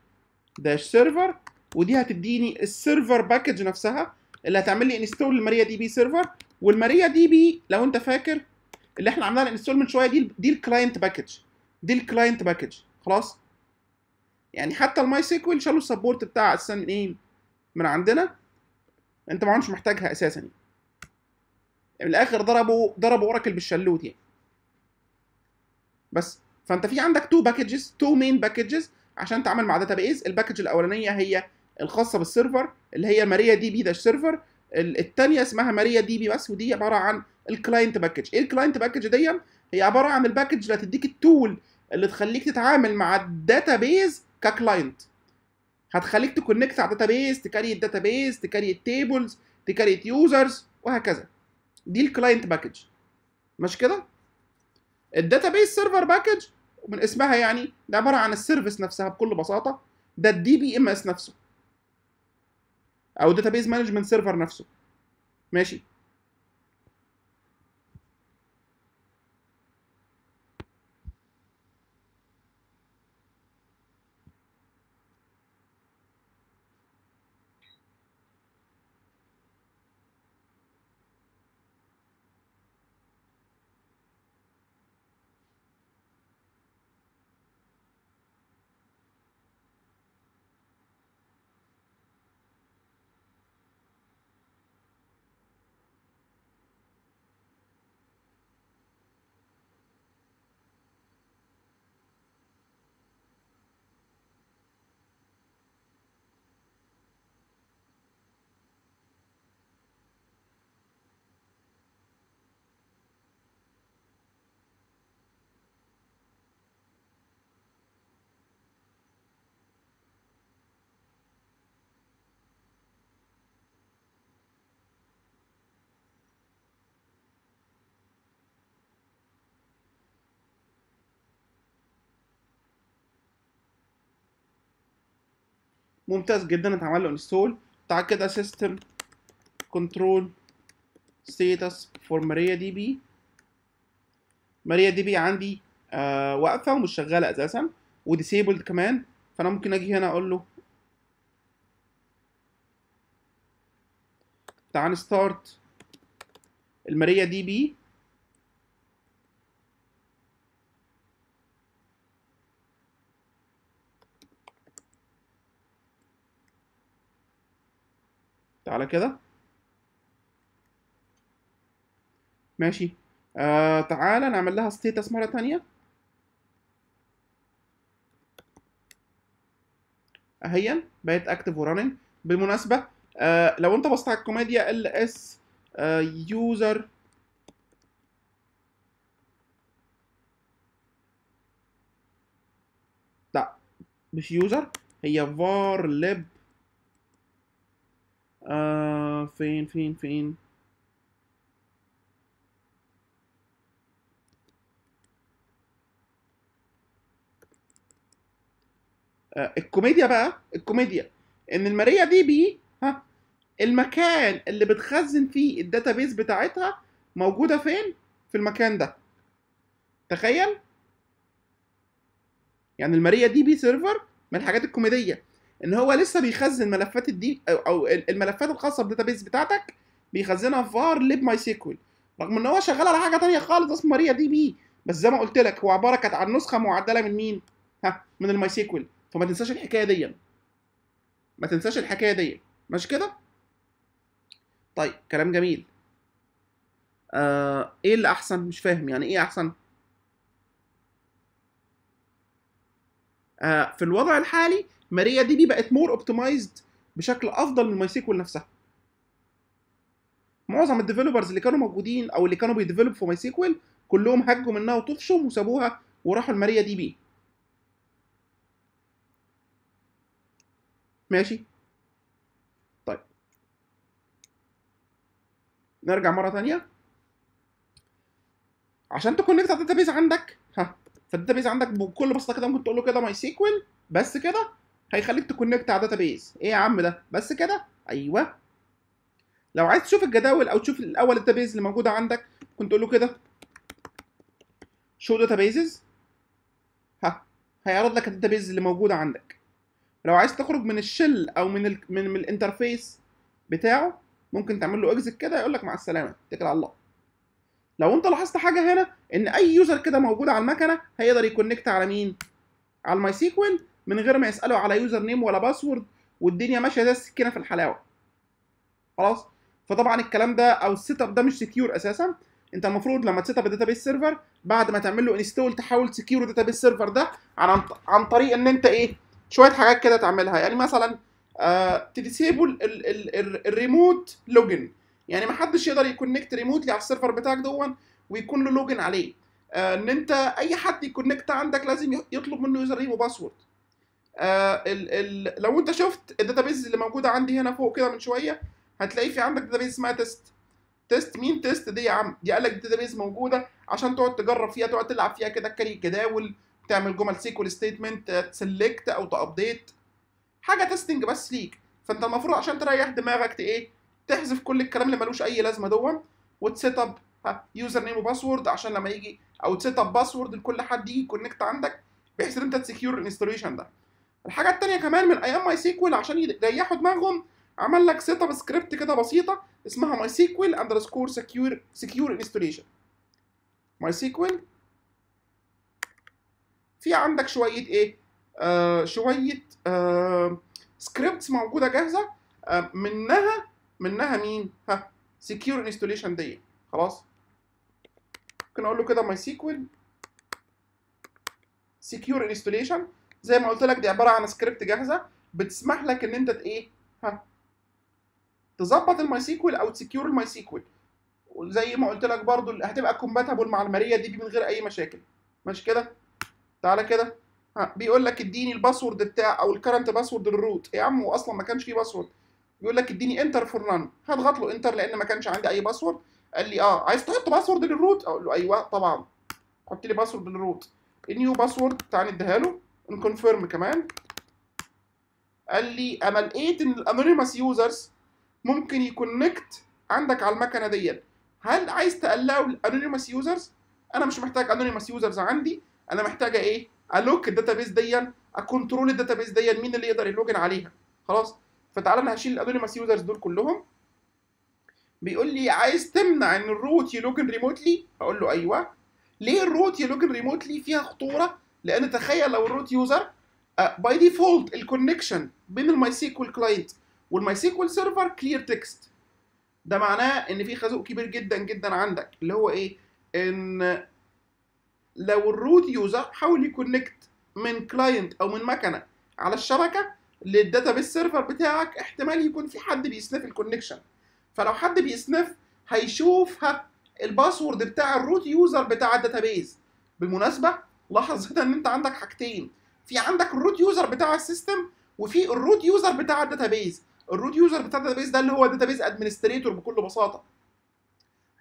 داش سيرفر ودي هتديني السيرفر باكج نفسها اللي هتعمل لي انستول الماريا دي بي سيرفر والماريا دي بي لو انت فاكر اللي احنا عملناها انستول من شويه دي دي الكلاينت باكج دي الكلاينت باكج خلاص يعني حتى الماي سيكوال شالوا السبورت بتاع اساسا من ايه من عندنا انت ما عادش محتاجها اساسا يعني من الاخر ضربوا ضربوا اوراكل بالشلوت يعني بس فانت في عندك تو باكجز تو مين باكجز عشان تعمل مع داتا بيز الباكج الاولانيه هي الخاصه بالسيرفر اللي هي ماريا دي بي داش سيرفر الثانيه اسمها ماريا دي بي بس ودي عباره عن الكلاينت باكج ايه الكلاينت باكج دي هي عباره عن الباكج اللي هتديك التول اللي تخليك تتعامل مع الداتا بيز ككلاينت هتخليك تكونكت على الداتا بيز تكريت داتا تكريت تيبلز تكريت يوزرز وهكذا دي الكلاينت باكج مش كده الداتا سيرفر باكج من اسمها يعني ده عباره عن السيرفيس نفسها بكل بساطه ده الدي بي ام اس نفسه او الداتا مانجمنت سيرفر نفسه ماشي ممتاز جدا اتعمل له انستول تعال كده سيستم كنترول ستيتس فور ماريا دي بي ماريا دي بي عندي آه واقفه ومش شغاله اساسا وديسيبلد كمان فانا ممكن اجي هنا اقول له تعال نستارت الماريا دي بي تعالى كده ماشي آه تعالى نعمل لها ستيتس مرة ثانيه اهيا بقت اكتف وراننج بالمناسبة آه لو انت بصت على الكوميديا ال اس آه، يوزر لا مش يوزر هي var lib آه، فين فين فين آه، الكوميديا بقى الكوميديا ان الماريا دي بي ها المكان اللي بتخزن فيه الداتابيز بتاعتها موجوده فين في المكان ده تخيل يعني الماريا دي بي سيرفر من الحاجات الكوميديه ان هو لسه بيخزن ملفات الدي او الملفات الخاصه بالداتابيز بتاعتك بيخزنها في فار ليب ماي سيكول رغم ان هو شغال على حاجه ثانيه خالص اسمها ماريا دي بي بس زي ما قلت لك هو عباره كانت عن نسخه معدله من مين؟ ها من الماي سيكول فما تنساش الحكايه دي ما تنساش الحكايه دي ماشي كده؟ طيب كلام جميل آه ايه اللي احسن مش فاهم يعني ايه احسن آه في الوضع الحالي ماريا دي بي بقت مور اوبتمايزد بشكل افضل من مايسيكول نفسها معظم الديفلوبرز اللي كانوا موجودين او اللي كانوا بيديفلوب في مايسيكول كلهم هجوا منها وطفشوا وسابوها وراحوا لماريا دي بي ماشي طيب نرجع مره ثانيه عشان تكونكت على الداتابيز عندك ها فالداتابيز عندك بكل بساطه كده ممكن تقول له كده ماي سيكوال بس كده هيخليك تكونكت على داتابيز ايه يا عم ده بس كده ايوه لو عايز تشوف الجداول او تشوف الاول بيز اللي موجوده عندك كنت تقول له كده شو بيزز ها هيعرض لك بيز اللي موجوده عندك لو عايز تخرج من الشل او من الـ من, من الانترفيس بتاعه ممكن تعمل له اكزت كده يقول لك مع السلامه اتكل على الله لو انت لاحظت حاجه هنا ان اي يوزر كده موجود على المكنه هيقدر يكونكت على مين على الماي سيكوال من غير ما يسالوا على يوزر نيم ولا باسورد والدنيا ماشيه زي السكينه في الحلاوه خلاص فطبعا الكلام ده او السيت اب ده مش سكيور اساسا انت المفروض لما تسيت اب الداتابيس سيرفر بعد ما تعمل له انستول تحاول تسكيور الداتابيس سيرفر ده عن عن طريق ان انت ايه شويه حاجات كده تعملها يعني مثلا آه تديسيبل الريموت لوجن يعني ما حدش يقدر يكونكت ريموتلي على السيرفر بتاعك دون ويكون له لوجن عليه آه ان انت اي حد يكونكت عندك لازم يطلب منه يوزر نيم وباسورد آه، ال ال لو انت شفت الداتابيز اللي موجوده عندي هنا فوق كده من شويه هتلاقي في عندك داتابيز اسمها تيست تيست مين تيست دي يا عم دي قال لك داتابيز موجوده عشان تقعد تجرب فيها تقعد تلعب فيها كده تكري جداول تعمل جمل سيكول ستيتمنت تسلكت او تابديت حاجه تيستنج بس ليك فانت المفروض عشان تريح دماغك ايه تحذف كل الكلام اللي ملوش اي لازمه دون وتسيت اب يوزر نيم وباسورد عشان لما يجي او تسيت اب باسورد لكل حد يجي كونكت عندك بحيث ان انت تسكيور الانستليشن ده الحاجه الثانيه كمان من ايام ماي سيكوال عشان يريحوا دماغهم عمل لك سيت اب سكريبت كده بسيطه اسمها ماي سيكوال اندرسكور سكيور سكيور انستليشن ماي سيكوال في عندك شويه ايه آه شويه آه سكريبتس موجوده جاهزه آه منها منها مين ها سكيور انستليشن دي خلاص ممكن اقول له كده ماي سيكوال سكيور انستليشن زي ما قلت لك دي عباره عن سكريبت جاهزه بتسمح لك ان انت ايه ها تظبط الماي سيكوال او تسكيور الماي سيكوال وزي ما قلت لك برضو هتبقى كومباتبل مع الماريا دي من غير اي مشاكل ماشي كده تعالى كده ها بيقول لك اديني الباسورد بتاع او الكرنت باسورد للروت يا عم هو اصلا ما كانش فيه باسورد بيقول لك اديني انتر فور نان هضغط له انتر لان ما كانش عندي اي باسورد قال لي اه عايز تحط باسورد للروت اقول له ايوه طبعا حط لي باسورد للروت النيو باسورد تعالى نديها له نكونفيرم كمان قال لي انا إيه لقيت ان الانونيمس يوزرز ممكن يكونكت عندك على المكنه ديت هل عايز تقلعوا الانونيمس يوزرز انا مش محتاج انونيمس يوزرز عندي انا محتاجه ايه الوك الداتابيس ديت اكونترول الداتابيس ديت مين اللي يقدر يلوجن عليها خلاص فتعالى انا هشيل الانونيمس يوزرز دول كلهم بيقول لي عايز تمنع ان الروت يلوجن ريموتلي اقول له ايوه ليه الروت يلوجن ريموتلي فيها خطوره لان تخيل لو الروت يوزر باي ديفولت الكونكشن بين الماي سيكوال كلاينت والماي سيكوال سيرفر كلير تكست ده معناه ان في خازوق كبير جدا جدا عندك اللي هو ايه ان لو الروت يوزر حاول يكونكت من كلاينت او من مكنه على الشبكه للداتا بيس سيرفر بتاعك احتمال يكون في حد بيسنف الكونكشن فلو حد بيسنف هيشوف الباسورد بتاع الروت يوزر بتاع الداتابيز بالمناسبه لاحظ هنا ان انت عندك حاجتين في عندك الروت يوزر بتاع السيستم وفي الروت يوزر بتاع الداتابيز الروت يوزر بتاع الداتابيز ده اللي هو داتابيز ادمنستريتور بكل بساطه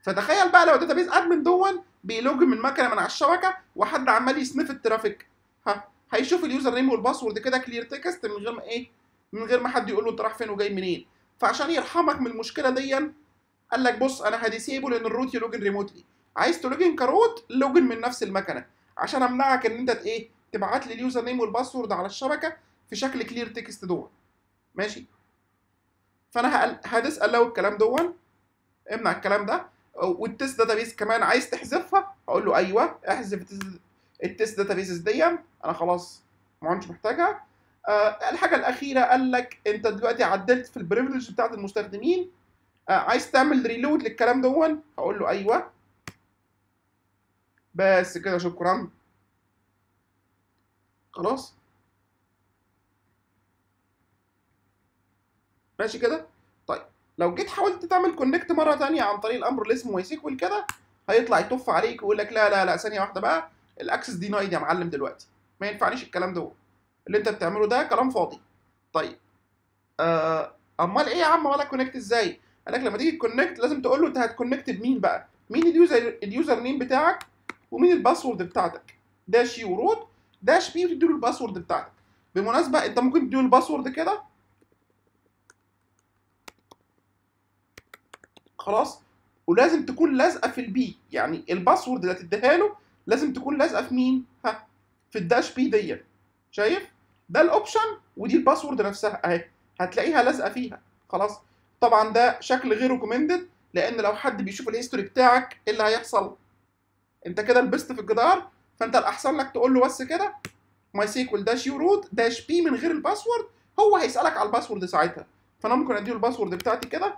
فتخيل بقى لو داتابيز ادمن دون بيلوج من مكنه من على الشبكه وحد عمال يسنف الترافيك ها هيشوف اليوزر نيم والباسورد كده كلير تكست من غير ما ايه من غير ما حد يقول له انت رايح فين وجاي منين فعشان يرحمك من المشكله دي قال لك بص انا هديسيبل ان الروت يلوجن ريموتلي عايز تلوجن كروت لوجن من نفس المكنه عشان امنعك ان انت ايه تبعت لي اليوزر نيم والباسورد على الشبكه في شكل كلير تكست دول ماشي فانا هتسال لو الكلام دون امنع الكلام ده والتست داتابيس كمان عايز تحذفها اقول له ايوه احذف التست داتابيز دي انا خلاص ما عنديش محتاجها آه الحاجه الاخيره قال لك انت دلوقتي عدلت في البريفليج بتاعت المستخدمين آه عايز تعمل ريلود للكلام دون هقول له ايوه بس كده شكرا خلاص ماشي كده طيب لو جيت حاولت تعمل كونكت مره ثانيه عن طريق الامر اللي اسمه سيكوال كده هيطلع يطف عليك ويقول لك لا لا لا ثانيه واحده بقى الاكسس دينايد يا معلم دلوقتي ما ينفعنيش الكلام ده اللي انت بتعمله ده كلام فاضي طيب آه امال ايه يا عم ولا كونكت ازاي قال لك لما تيجي تكونكت لازم تقول له انت هتكونكت بمين بقى مين اليوزر اليوزر نيم بتاعك ومين الباسورد بتاعتك داش يو رود داش بي وتديله الباسورد بتاعتك بالمناسبه انت ممكن تديله الباسورد كده خلاص ولازم تكون لازقه في البي يعني الباسورد اللي هتديها له لازم تكون لازقه في مين ها في الداش بي ديت شايف ده الاوبشن ودي الباسورد نفسها اهي هتلاقيها لازقه فيها خلاص طبعا ده شكل غير ريكومندد لان لو حد بيشوف الهيستوري بتاعك ايه اللي هيحصل انت كده لبست في الجدار فانت الاحسن لك تقول له بس كده ماي سيكول داش يو روت داش بي من غير الباسورد هو هيسالك على الباسورد ساعتها فانا ممكن اديله الباسورد بتاعتي كده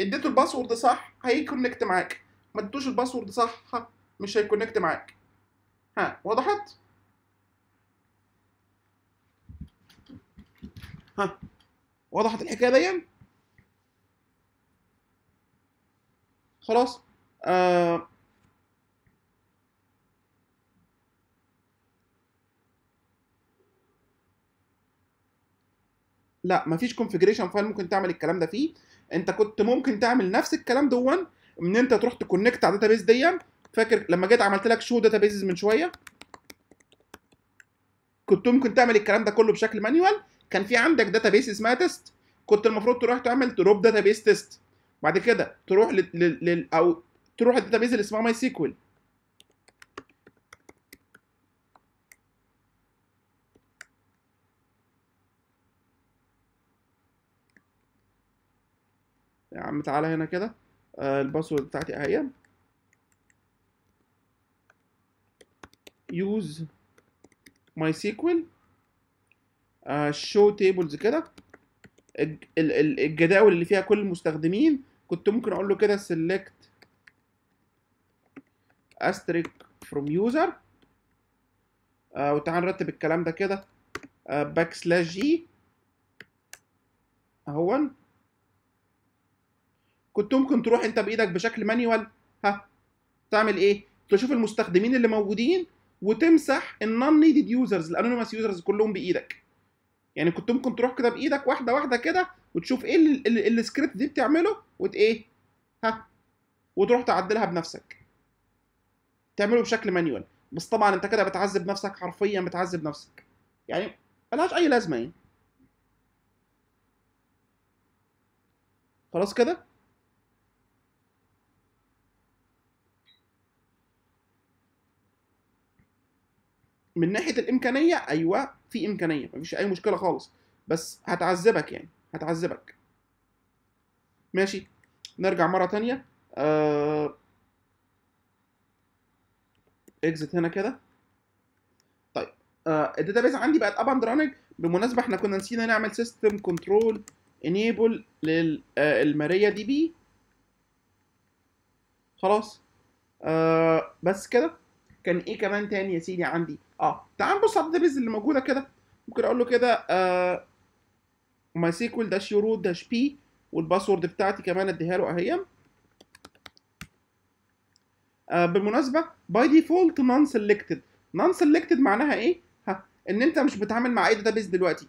اديته الباسورد صح هيكونكت معاك ما اديتوش الباسورد صح مش هيكونكت معاك ها وضحت ها وضحت الحكايه دي خلاص آه لا مفيش كونفجريشن فايل ممكن تعمل الكلام ده فيه انت كنت ممكن تعمل نفس الكلام دون ان انت تروح تكونكت على الداتابيس دي فاكر لما جيت عملت لك شو داتابيز من شويه كنت ممكن تعمل الكلام ده كله بشكل مانيوال كان في عندك داتابيس اسمها تيست كنت المفروض تروح تعمل دروب داتابيس تيست بعد كده تروح لل, لل... او تروح الداتابيز اللي اسمها ماي سيكوال عم تعالى هنا كده آه، الباسورد بتاعتي اهي يوز ماي سيكوال شو تيبلز كده الجداول اللي فيها كل المستخدمين كنت ممكن اقول له كده select asterisk from user آه، وتعال نرتب الكلام ده كده باك سلاش جي اهون كنت ممكن تروح انت بايدك بشكل مانيوال ها تعمل ايه تشوف المستخدمين اللي موجودين وتمسح النون نيدد يوزرز الانونيمس يوزرز كلهم بايدك يعني كنت ممكن تروح كده بايدك واحده واحده كده وتشوف ايه السكريبت دي بتعمله وت ايه ها وتروح تعدلها بنفسك تعمله بشكل مانيوال بس طبعا انت كده بتعذب نفسك حرفيا بتعذب نفسك يعني ملهاش اي لازمه يعني خلاص كده من ناحيه الامكانيه ايوه في امكانيه مفيش اي مشكله خالص بس هتعذبك يعني هتعذبك ماشي نرجع مره تانية آه... اكزت هنا كده طيب آه الداتابيز عندي بقت اب اند رانج بالمناسبه احنا كنا نسينا نعمل سيستم كنترول انيبل للماريا دي بي خلاص آه بس كده كان ايه كمان تاني يا سيدي عندي اه تعال نبص على الداتابيز اللي موجوده كده ممكن اقول له كده ماي سيكوال داش يورو داش بي والباسورد بتاعتي كمان اديها له اهي آه بالمناسبه باي ديفولت نون سيلكتد نون سيلكتد معناها ايه ها ان انت مش بتتعامل مع اي داتابيز دلوقتي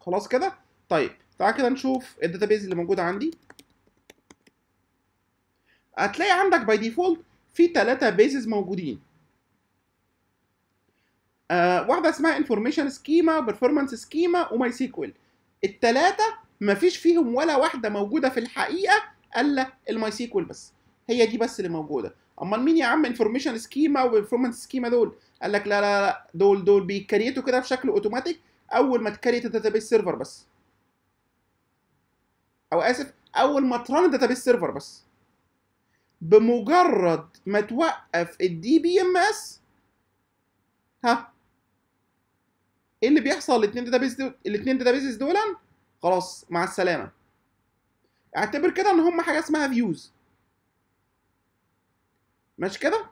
خلاص كده طيب تعال كده نشوف الداتابيز اللي موجوده عندي هتلاقي عندك باي ديفولت في ثلاثه بيزز موجودين آه واحده اسمها انفورميشن سكيما بيرفورمانس سكيما وماي سيكوال الثلاثه مفيش فيهم ولا واحده موجوده في الحقيقه الا الماي سيكوال بس هي دي بس اللي موجوده امال مين يا عم انفورميشن سكيما وبرفورمانس سكيما دول قال لك لا لا لا دول دول بيكريتوا كده بشكل اوتوماتيك اول ما تكريت الداتابيس سيرفر بس او اسف اول ما تران الداتابيس سيرفر بس بمجرد ما توقف الدي بي ام اس ها ايه اللي بيحصل الاثنين داتا بيز الاثنين داتا دول خلاص مع السلامه اعتبر كده ان هم حاجه اسمها فيوز ماشي كده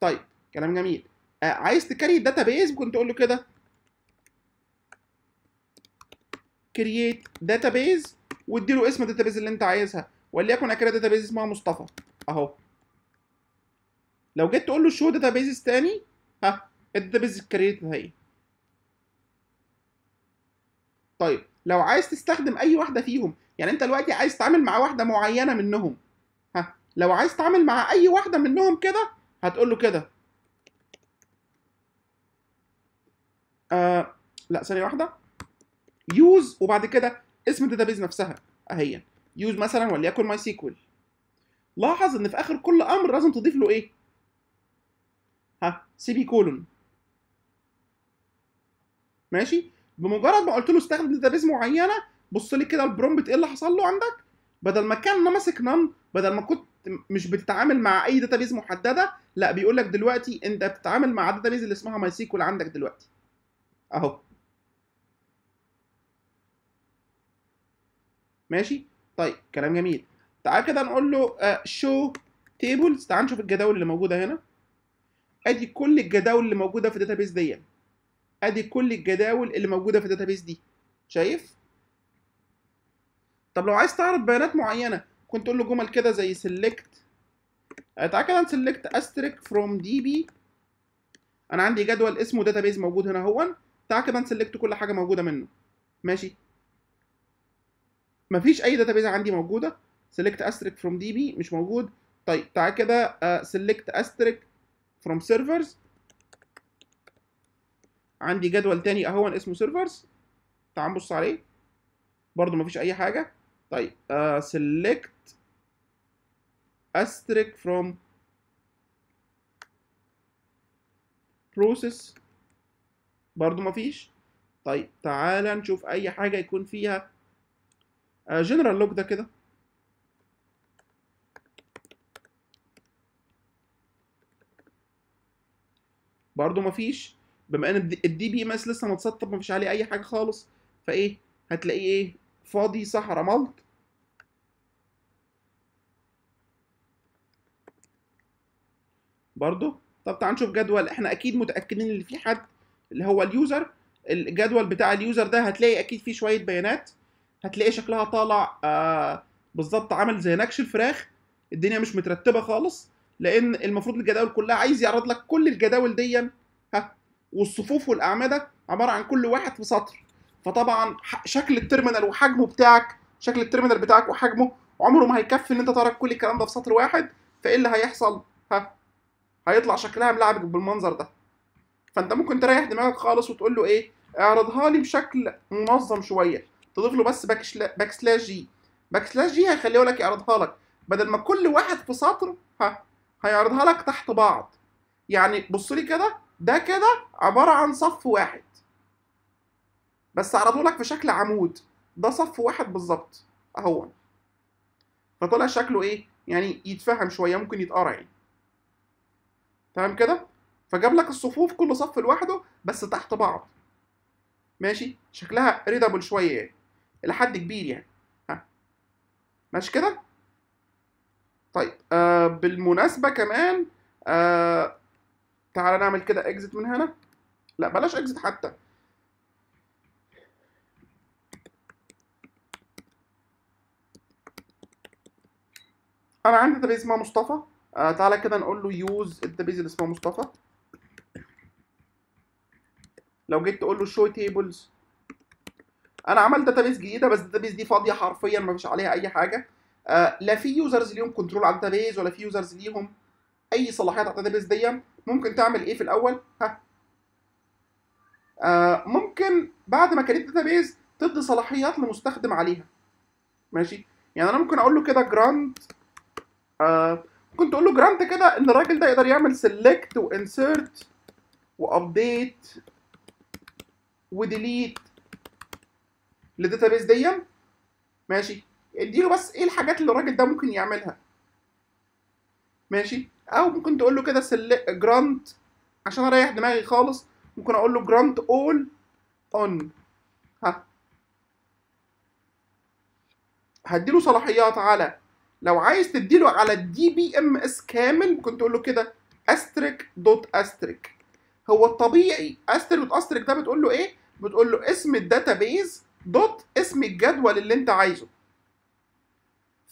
طيب كلام جميل آه عايز تكري الداتا بيز ممكن تقول له كده كرييت داتا بيز واديله اسم الداتا بيز اللي انت عايزها وليكن اكري داتا بيز اسمها مصطفى اهو لو جيت تقول له شو داتا بيزز تاني ها الداتا بيز كريت هي طيب لو عايز تستخدم اي واحده فيهم يعني انت دلوقتي عايز تتعامل مع واحده معينه منهم ها لو عايز تتعامل مع اي واحده منهم كده هتقول له كده آه لا ثانيه واحده يوز وبعد كده اسم الداتابيز نفسها اهي يوز مثلا وليكن ماي سيكوال لاحظ ان في اخر كل امر لازم تضيف له ايه سيبي كولون ماشي بمجرد ما قلت له استخدم داتابيز معينه بص لي كده البرومبت ايه اللي حصل له عندك بدل ما كان ماسك نم بدل ما كنت مش بتتعامل مع اي داتابيز محدده لا بيقول لك دلوقتي انت بتتعامل مع داتابيز اللي اسمها ماي سيكول عندك دلوقتي اهو ماشي طيب كلام جميل تعال كده نقول له شو آه، تيبلز تعال نشوف الجداول اللي موجوده هنا ادي كل الجداول اللي موجوده في الداتابيس دي ادي كل الجداول اللي موجوده في الداتابيس دي شايف طب لو عايز تعرض بيانات معينه كنت تقول له جمل كده زي سيلكت آه، تعالى كده سيلكت استريك فروم دي بي انا عندي جدول اسمه داتابيس موجود هنا اهون تعالى كده سيلكت كل حاجه موجوده منه ماشي مفيش اي داتابيس عندي موجوده سيلكت استريك فروم دي بي مش موجود طيب تعالى كده سيلكت آه، استريك from servers عندي جدول تاني اهو اسمه servers تعال نبص عليه برضو مفيش اي حاجه طيب uh, select asterisk from process برضو مفيش طيب تعالى نشوف اي حاجه يكون فيها آه، general log ده كده برضه مفيش بما ان الدي بي ام اس لسه متسطب مفيش عليه اي حاجه خالص فايه هتلاقيه ايه فاضي صحراء ملط برضه طب تعال نشوف جدول احنا اكيد متاكدين ان في حد اللي هو اليوزر الجدول بتاع اليوزر ده هتلاقي اكيد فيه شويه بيانات هتلاقي شكلها طالع آه بالظبط عامل زي نكش الفراخ الدنيا مش مترتبه خالص لان المفروض الجداول كلها عايز يعرض لك كل الجداول دي ها والصفوف والاعمده عباره عن كل واحد في سطر فطبعا شكل التيرمينال وحجمه بتاعك شكل التيرمينال بتاعك وحجمه عمره ما هيكفي ان انت تعرض كل الكلام ده في سطر واحد فايه اللي هيحصل ها هيطلع شكلها ملعبك بالمنظر ده فانت ممكن تريح دماغك خالص وتقول له ايه اعرضها لي بشكل منظم شويه تضيف له بس باك سلاش جي باك سلاش جي هيخليه لك يعرضها لك بدل ما كل واحد في سطر ها هيعرضها لك تحت بعض يعني بص لي كده ده كده عباره عن صف واحد بس عرضه لك في شكل عمود ده صف واحد بالظبط اهو فطلع شكله ايه يعني يتفهم شويه ممكن يتقرا يعني تمام كده فجاب لك الصفوف كل صف لوحده بس تحت بعض ماشي شكلها ريدابل شويه يعني الى حد كبير يعني ها ماشي كده طيب آه بالمناسبه كمان آه تعالى نعمل كده اكزت من هنا لا بلاش اكزت حتى انا عندي داتابيز اسمها مصطفى آه تعالى كده نقول له يوز الداتابيز اللي اسمها مصطفى لو جيت تقول له شو تيبلز انا عملت داتابيز جديده بس الداتابيز دي فاضيه حرفيا ما فيش عليها اي حاجه آه، لا في يوزرز ليهم كنترول على الداتابيز ولا في يوزرز ليهم اي صلاحيات على الداتابيز دي ممكن تعمل ايه في الاول ها آه ممكن بعد ما كريت داتابيز تدي صلاحيات لمستخدم عليها ماشي يعني انا ممكن اقول له كده جراند آه، ممكن تقول له جراند كده ان الراجل ده يقدر يعمل سيلكت وانسيرت وابديت وديليت للداتابيز دي ماشي اديله بس ايه الحاجات اللي الراجل ده ممكن يعملها ماشي او ممكن تقول له كده سل... جرانت عشان اريح دماغي خالص ممكن اقول له جرانت اول اون ها هديله صلاحيات على لو عايز تديله على الدي بي ام اس كامل ممكن تقول له كده استريك دوت استريك هو الطبيعي استريك دوت استريك ده بتقول له ايه بتقول له اسم الداتابيز دوت اسم الجدول اللي انت عايزه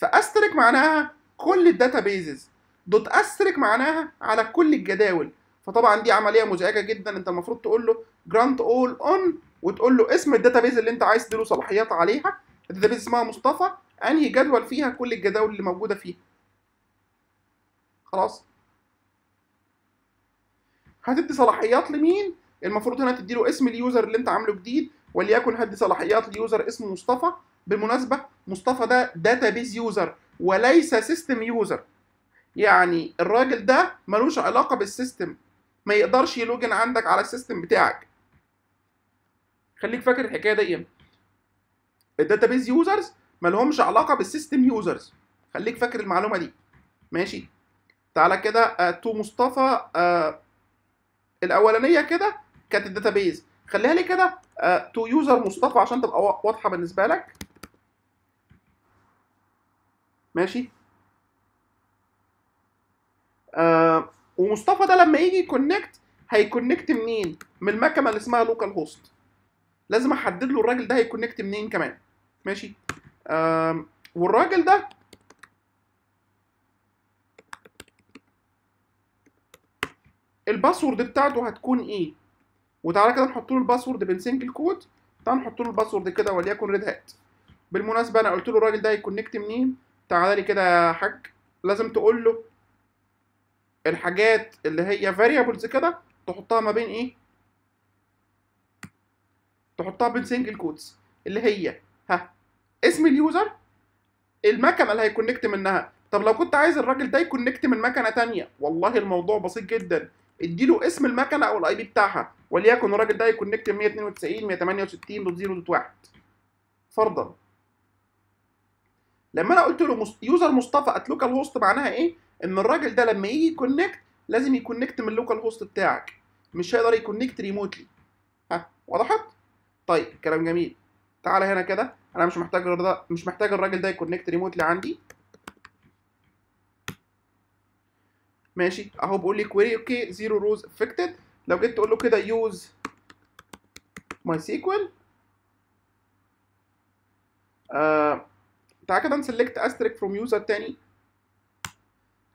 فاسترك معناها كل الداتا بيزز دوت استرك معناها على كل الجداول فطبعا دي عمليه مزعجه جدا انت المفروض تقول له جرانت اول اون وتقول له اسم الداتا بيز اللي انت عايز تديله صلاحيات عليها الداتا بيز اسمها مصطفى انهي جدول فيها كل الجداول اللي موجوده فيها خلاص هتدي صلاحيات لمين المفروض هنا تدي له اسم اليوزر اللي انت عامله جديد وليكن هدي صلاحيات ليوزر اسمه مصطفى بالمناسبه مصطفى ده داتا بيز يوزر وليس سيستم يوزر يعني الراجل ده ملوش علاقه بالسيستم ما يقدرش يلوجن عندك على السيستم بتاعك خليك فاكر الحكايه دي امتى الداتابيز يوزرز مالهمش علاقه بالسيستم يوزرز خليك فاكر المعلومه دي ماشي تعالى كده آه تو مصطفى آه الاولانيه كده كانت الداتابيز خليها لي كده آه تو يوزر مصطفى عشان تبقى واضحه بالنسبه لك ماشي آه ومصطفى ده لما يجي يكونكت هيكونكت منين من المكنه اللي اسمها لوكال هوست لازم احدد له الراجل ده هيكونكت منين كمان ماشي آه والراجل ده الباسورد بتاعته هتكون ايه وتعالى كده نحط له الباسورد بنسنجل كود تعالى نحط له الباسورد كده وليكن ريد هات بالمناسبه انا قلت له الراجل ده هيكونكت منين تعالى لي كده يا حاج لازم تقول له الحاجات اللي هي variables كده تحطها ما بين ايه تحطها بين سنجل كوتس اللي هي ها اسم اليوزر المكنه اللي هيكونكت منها طب لو كنت عايز الراجل ده يكونكت من مكنه تانية والله الموضوع بسيط جدا اديله اسم المكنه او الاي بي بتاعها وليكن الراجل ده يكونكت 192 168 .1 فرضا لما انا قلت له يوزر مصطفى ات لوكال هوست معناها ايه؟ ان الراجل ده لما يجي يكونكت لازم يكونكت من اللوكال هوست بتاعك مش هيقدر يكونكت ريموتلي ها وضحت؟ طيب كلام جميل تعالى هنا كده انا مش محتاج مش محتاج الراجل ده يكونكت ريموتلي عندي ماشي اهو بيقول لي كويري اوكي زيرو روز افكتد لو جيت تقول له كده يوز ماي سيكوال تعال كده نسلكت استريك فروم يوزر تاني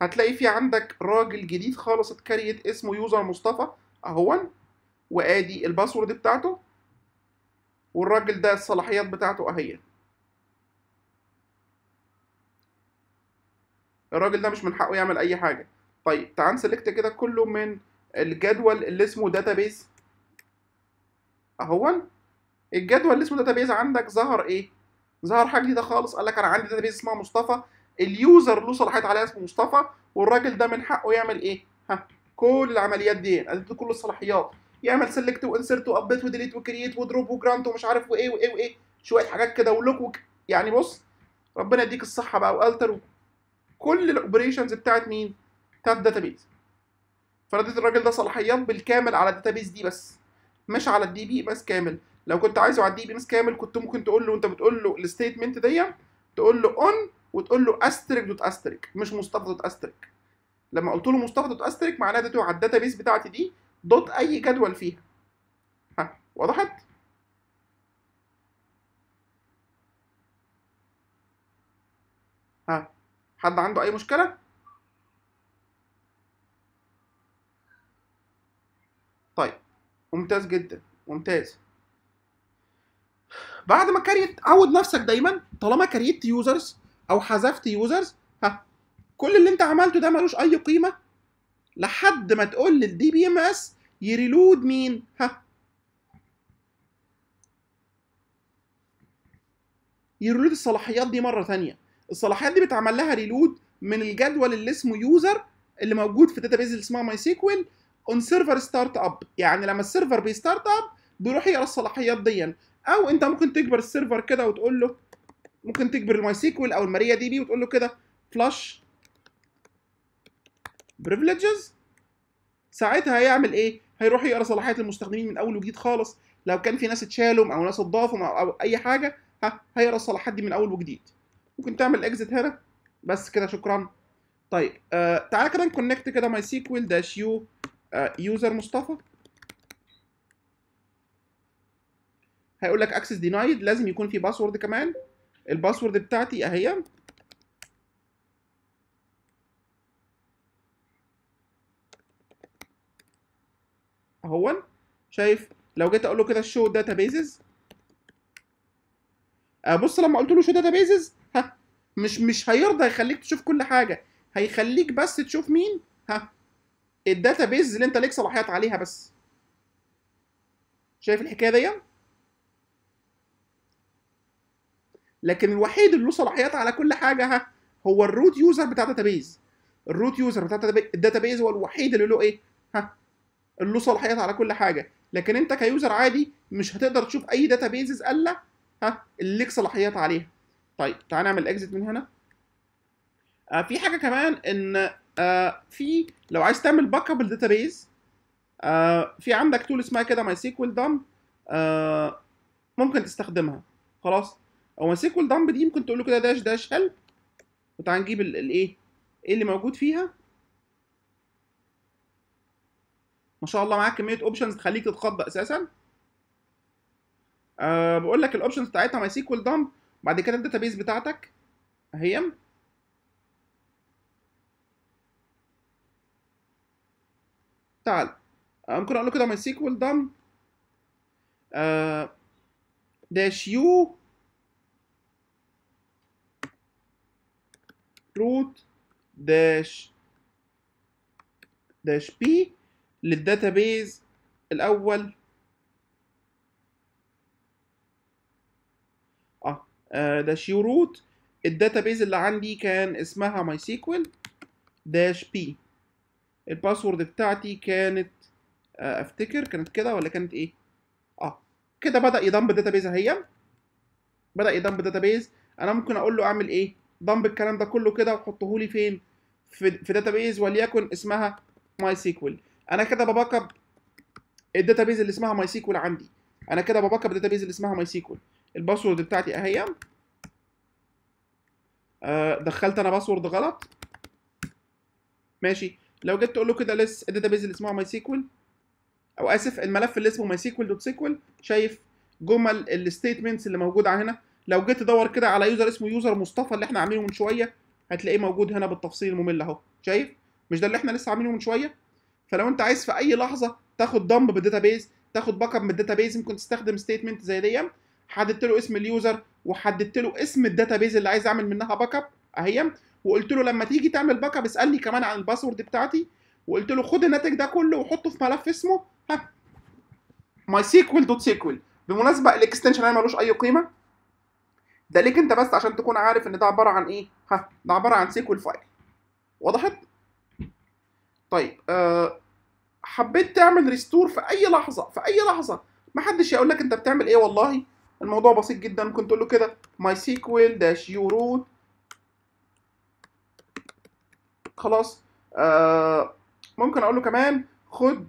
هتلاقي في عندك راجل جديد خالص اتكريت اسمه يوزر مصطفى اهون وادي الباسورد بتاعته والراجل ده الصلاحيات بتاعته اهي الراجل ده مش من حقه يعمل اي حاجه طيب تعال نسلكت كده كله من الجدول اللي اسمه داتابيز اهون الجدول اللي اسمه داتابيز عندك ظهر ايه ظهر حاجه جديده خالص قال لك انا عندي داتابيز اسمها مصطفى اليوزر له صلاحيات عليها اسمه مصطفى والراجل ده من حقه يعمل ايه ها كل العمليات دي اديته كل الصلاحيات يعمل سيلكت وانسرت وابديت وديليت وكرييت ودروب وجرانت ومش عارف وايه وايه وايه شويه حاجات كده ولوك وك... يعني بص ربنا يديك الصحه بقى والتر كل الاوبريشنز بتاعت مين؟ بتاعت الداتابيز فانا الراجل ده صلاحيات بالكامل على الداتابيز دي بس مش على الدي بي بس كامل لو كنت عايزه على الدي بي كامل كنت ممكن تقول له وانت بتقول له الستيتمنت دي تقول له اون وتقول له استريك دوت استريك مش مصطفى دوت استريك لما قلت له مصطفى دوت استريك معناها ده على الداتا بيس بتاعتي دي دوت اي جدول فيها ها وضحت ها حد عنده اي مشكله طيب ممتاز جدا ممتاز بعد ما كريت عود نفسك دايما طالما كريت يوزرز او حذفت يوزرز ها كل اللي انت عملته ده ملوش اي قيمه لحد ما تقول للدي بي ام اس يريلود مين ها يريلود الصلاحيات دي مره ثانيه الصلاحيات دي بتعمل لها ريلود من الجدول اللي اسمه يوزر اللي موجود في الداتابيز اللي اسمها ماي سيكوال اون سيرفر ستارت اب يعني لما السيرفر بيستارت اب بيروح يقرا الصلاحيات دي او انت ممكن تكبر السيرفر كده وتقول له ممكن تكبر الماي سيكوال او الماريا دي بي وتقول له كده فلاش بريفليجز ساعتها هيعمل ايه؟ هيروح يقرا صلاحيات المستخدمين من اول وجديد خالص لو كان في ناس اتشالوا او ناس اتضافوا او اي حاجه ها هيقرا الصلاحيات دي من اول وجديد ممكن تعمل اكزت هنا بس كده شكرا طيب آه تعالى كده نكونكت كده ماي سيكوال داش يو آه يوزر مصطفى هيقول لك اكسس دينايد لازم يكون في باسورد كمان الباسورد بتاعتي اهي اهون شايف لو جيت اقول له كده شو داتابيزز آه، بص لما قلت له شو داتابيزز ها مش مش هيرضى يخليك تشوف كل حاجه هيخليك بس تشوف مين ها الداتابيز اللي انت ليك صلاحيات عليها بس شايف الحكايه دي لكن الوحيد اللي له صلاحيات على كل حاجه ها هو الروت يوزر بتاع داتابيز الروت يوزر بتاع الداتابيز هو الوحيد اللي له ايه ها اللي له صلاحيات على كل حاجه لكن انت كيوزر عادي مش هتقدر تشوف اي داتابيزز الا ها اللي لك صلاحيات عليها طيب تعال نعمل اكزيت من هنا آه في حاجه كمان ان آه في لو عايز تعمل باك اب للداتابيز آه في عندك تول اسمها كده ماي سيكوال دم ممكن تستخدمها خلاص هو سيكول دامب دي ممكن تقول له كده داش داش هيلب وتعالى نجيب الايه إيه اللي موجود فيها ما شاء الله معاك كميه اوبشنز تخليك تتخض اساسا أه بقول لك الاوبشنز بتاعتها ماي سيكول دامب بعد كده الداتابيز بتاعتك اهي تعال ممكن اقول له كده ماي سيكول دامب داش يو root dash dash b للداتابيز الاول اه, داش يو روت الداتابيز اللي عندي كان اسمها ماي سيكوال داش بي الباسورد بتاعتي كانت آه افتكر كانت كده ولا كانت ايه اه كده بدا يدمب الداتابيز اهي بدا يدمب الداتابيز انا ممكن اقول له اعمل ايه ضم الكلام ده كله كده وحطه لي فين في في داتابيز وليكن اسمها ماي سيكوال انا كده بباك اب الداتابيز اللي اسمها ماي سيكوال عندي انا كده بباك اب الداتابيز اللي اسمها ماي سيكوال الباسورد بتاعتي اهي آه دخلت انا باسورد غلط ماشي لو جيت تقول له كده لس الداتابيز اللي اسمها ماي سيكوال او اسف الملف اللي اسمه ماي سيكوال دوت سيكوال شايف جمل الستيتمنتس اللي موجوده هنا لو جيت تدور كده على يوزر اسمه يوزر مصطفى اللي احنا عاملينه من شويه هتلاقيه موجود هنا بالتفصيل الممل اهو شايف مش ده اللي احنا لسه عاملينه من شويه فلو انت عايز في اي لحظه تاخد دمب بالداتابيز تاخد باك اب من الداتابيز ممكن تستخدم ستيتمنت زي دي حددت له اسم اليوزر وحددت له اسم الداتابيز اللي عايز اعمل منها باك اب اهي وقلت له لما تيجي تعمل باك اب اسالني كمان عن الباسورد بتاعتي وقلت له خد الناتج ده كله وحطه في ملف اسمه ها ماي سيكوال دوت سيكوال بمناسبه الاكستنشن ملوش اي قيمه ده ليك انت بس عشان تكون عارف ان ده عباره عن ايه ها ده عباره عن سيكوال فايل وضحت طيب أه حبيت تعمل ريستور في اي لحظه في اي لحظه ما حدش يقول لك انت بتعمل ايه والله الموضوع بسيط جدا ممكن تقول له كده ماي سيكوال داش يو روت خلاص آه ممكن اقول له كمان خد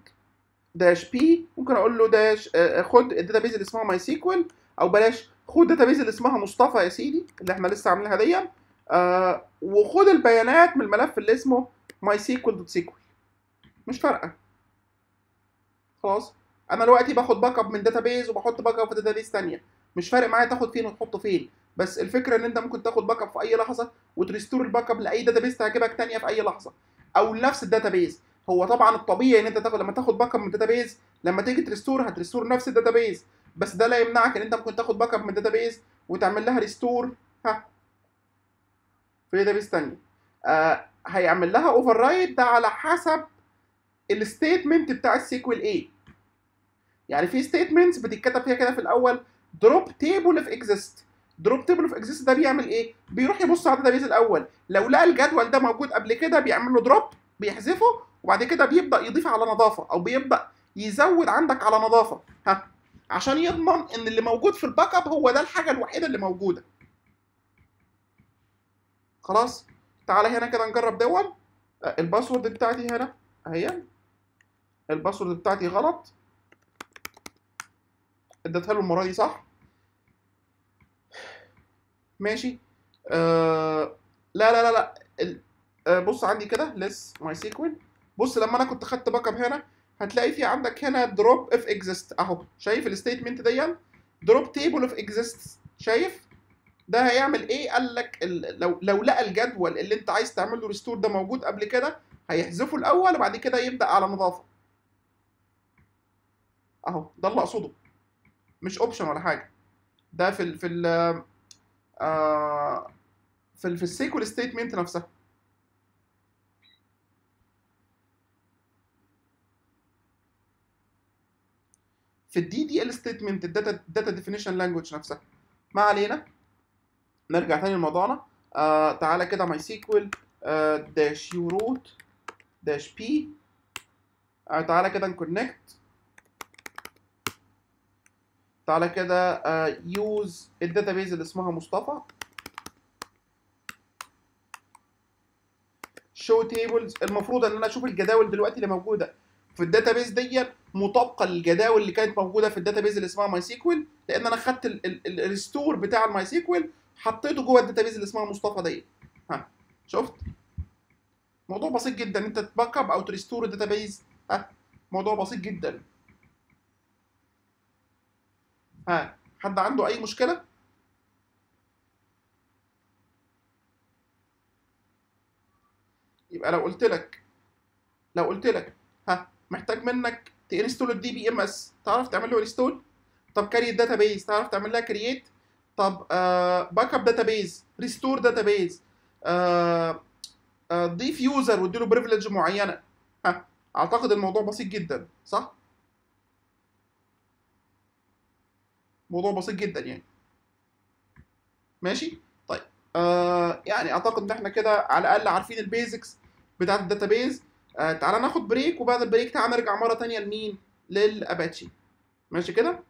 داش بي ممكن اقول له داش آه، آه، خد الداتا بيز اللي اسمها ماي سيكوال او بلاش خد الداتابيز اللي اسمها مصطفى يا سيدي اللي احنا لسه عاملينها دي آه، وخد البيانات من الملف اللي اسمه ماي سيكول دوت سيكول مش فارقه خلاص انا دلوقتي باخد باك اب من داتابيز وبحط باك اب في داتابيز ثانيه مش فارق معايا تاخد فين وتحطه فين بس الفكره ان انت ممكن تاخد باك اب في اي لحظه وتريستور الباك اب لاي داتابيز تعجبك ثانيه في اي لحظه او لنفس الداتابيز هو طبعا الطبيعي ان انت تاخد لما تاخد باك اب من الداتابيز لما تيجي تريستور هتريستور نفس الداتابيز بس ده لا يمنعك ان انت ممكن تاخد باك اب من بيز وتعمل لها ريستور ها في بيز ثانيه آه هيعمل لها اوفر رايد ده على حسب الستيتمنت بتاع السيكوال ايه يعني في ستيتمنتس بتتكتب فيها كده في الاول دروب تيبل اوف اكزيست دروب تيبل اوف اكزيست ده بيعمل ايه بيروح يبص على بيز الاول لو لقى الجدول ده موجود قبل كده بيعمل له دروب بيحذفه وبعد كده بيبدا يضيف على نظافه او بيبدا يزود عندك على نظافه ها عشان يضمن ان اللي موجود في الباك اب هو ده الحاجه الوحيده اللي موجوده خلاص تعالى هنا كده نجرب دول آه، الباسورد بتاعتي هنا اهي الباسورد بتاعتي غلط اديتها له المره دي صح ماشي آه لا لا لا لا آه، بص عندي كده لس ماي سيكوين بص لما انا كنت خدت باك اب هنا هتلاقي في عندك هنا دروب اف اكزيست اهو شايف الستيتمنت دي دروب تيبل اوف اكزيست شايف ده هيعمل ايه قال لك لو لو لقى الجدول اللي انت عايز تعمل له ريستور ده موجود قبل كده هيحذفه الاول وبعد كده يبدا على نظافه اهو ده اللي اقصده مش اوبشن ولا حاجه ده في الـ في الـ آه في في السيكول ستيتمنت نفسها في الدي دي ال ستيتمنت الداتا داتا ديفينيشن لانجوج نفسها ما علينا نرجع تاني لموضوعنا آه تعالى كده ماي سيكوال داش يو روت داش بي تعالى كده نكونكت تعالى كده يوز الداتا بيز اللي اسمها مصطفى شو تيبلز المفروض ان انا اشوف الجداول دلوقتي اللي موجوده في بيز ديت مطابقه للجداول اللي كانت موجوده في الداتابيز اللي اسمها ماي سيكوال لان انا خدت الريستور بتاع الماي سيكوال حطيته جوه الداتابيز اللي اسمها مصطفى ديت ها شفت موضوع بسيط جدا انت تباك اب او تريستور الداتابيز ها موضوع بسيط جدا ها حد عنده اي مشكله يبقى لو قلت لك لو قلت لك ها محتاج منك تنستول الدي بي ام اس تعرف تعمل له انستول طب كريت داتا بيز تعرف تعمل لها كريت طب باك اب داتا بيز ريستور داتا بيز ضيف يوزر له بريفليج معينه ها اعتقد الموضوع بسيط جدا صح موضوع بسيط جدا يعني ماشي طيب آه يعني اعتقد ان احنا كده على الاقل عارفين البيزكس بتاعه الداتابيز آه، تعالى ناخد بريك وبعد البريك تعالى نرجع مره ثانيه لمين للاباتشي ماشي كده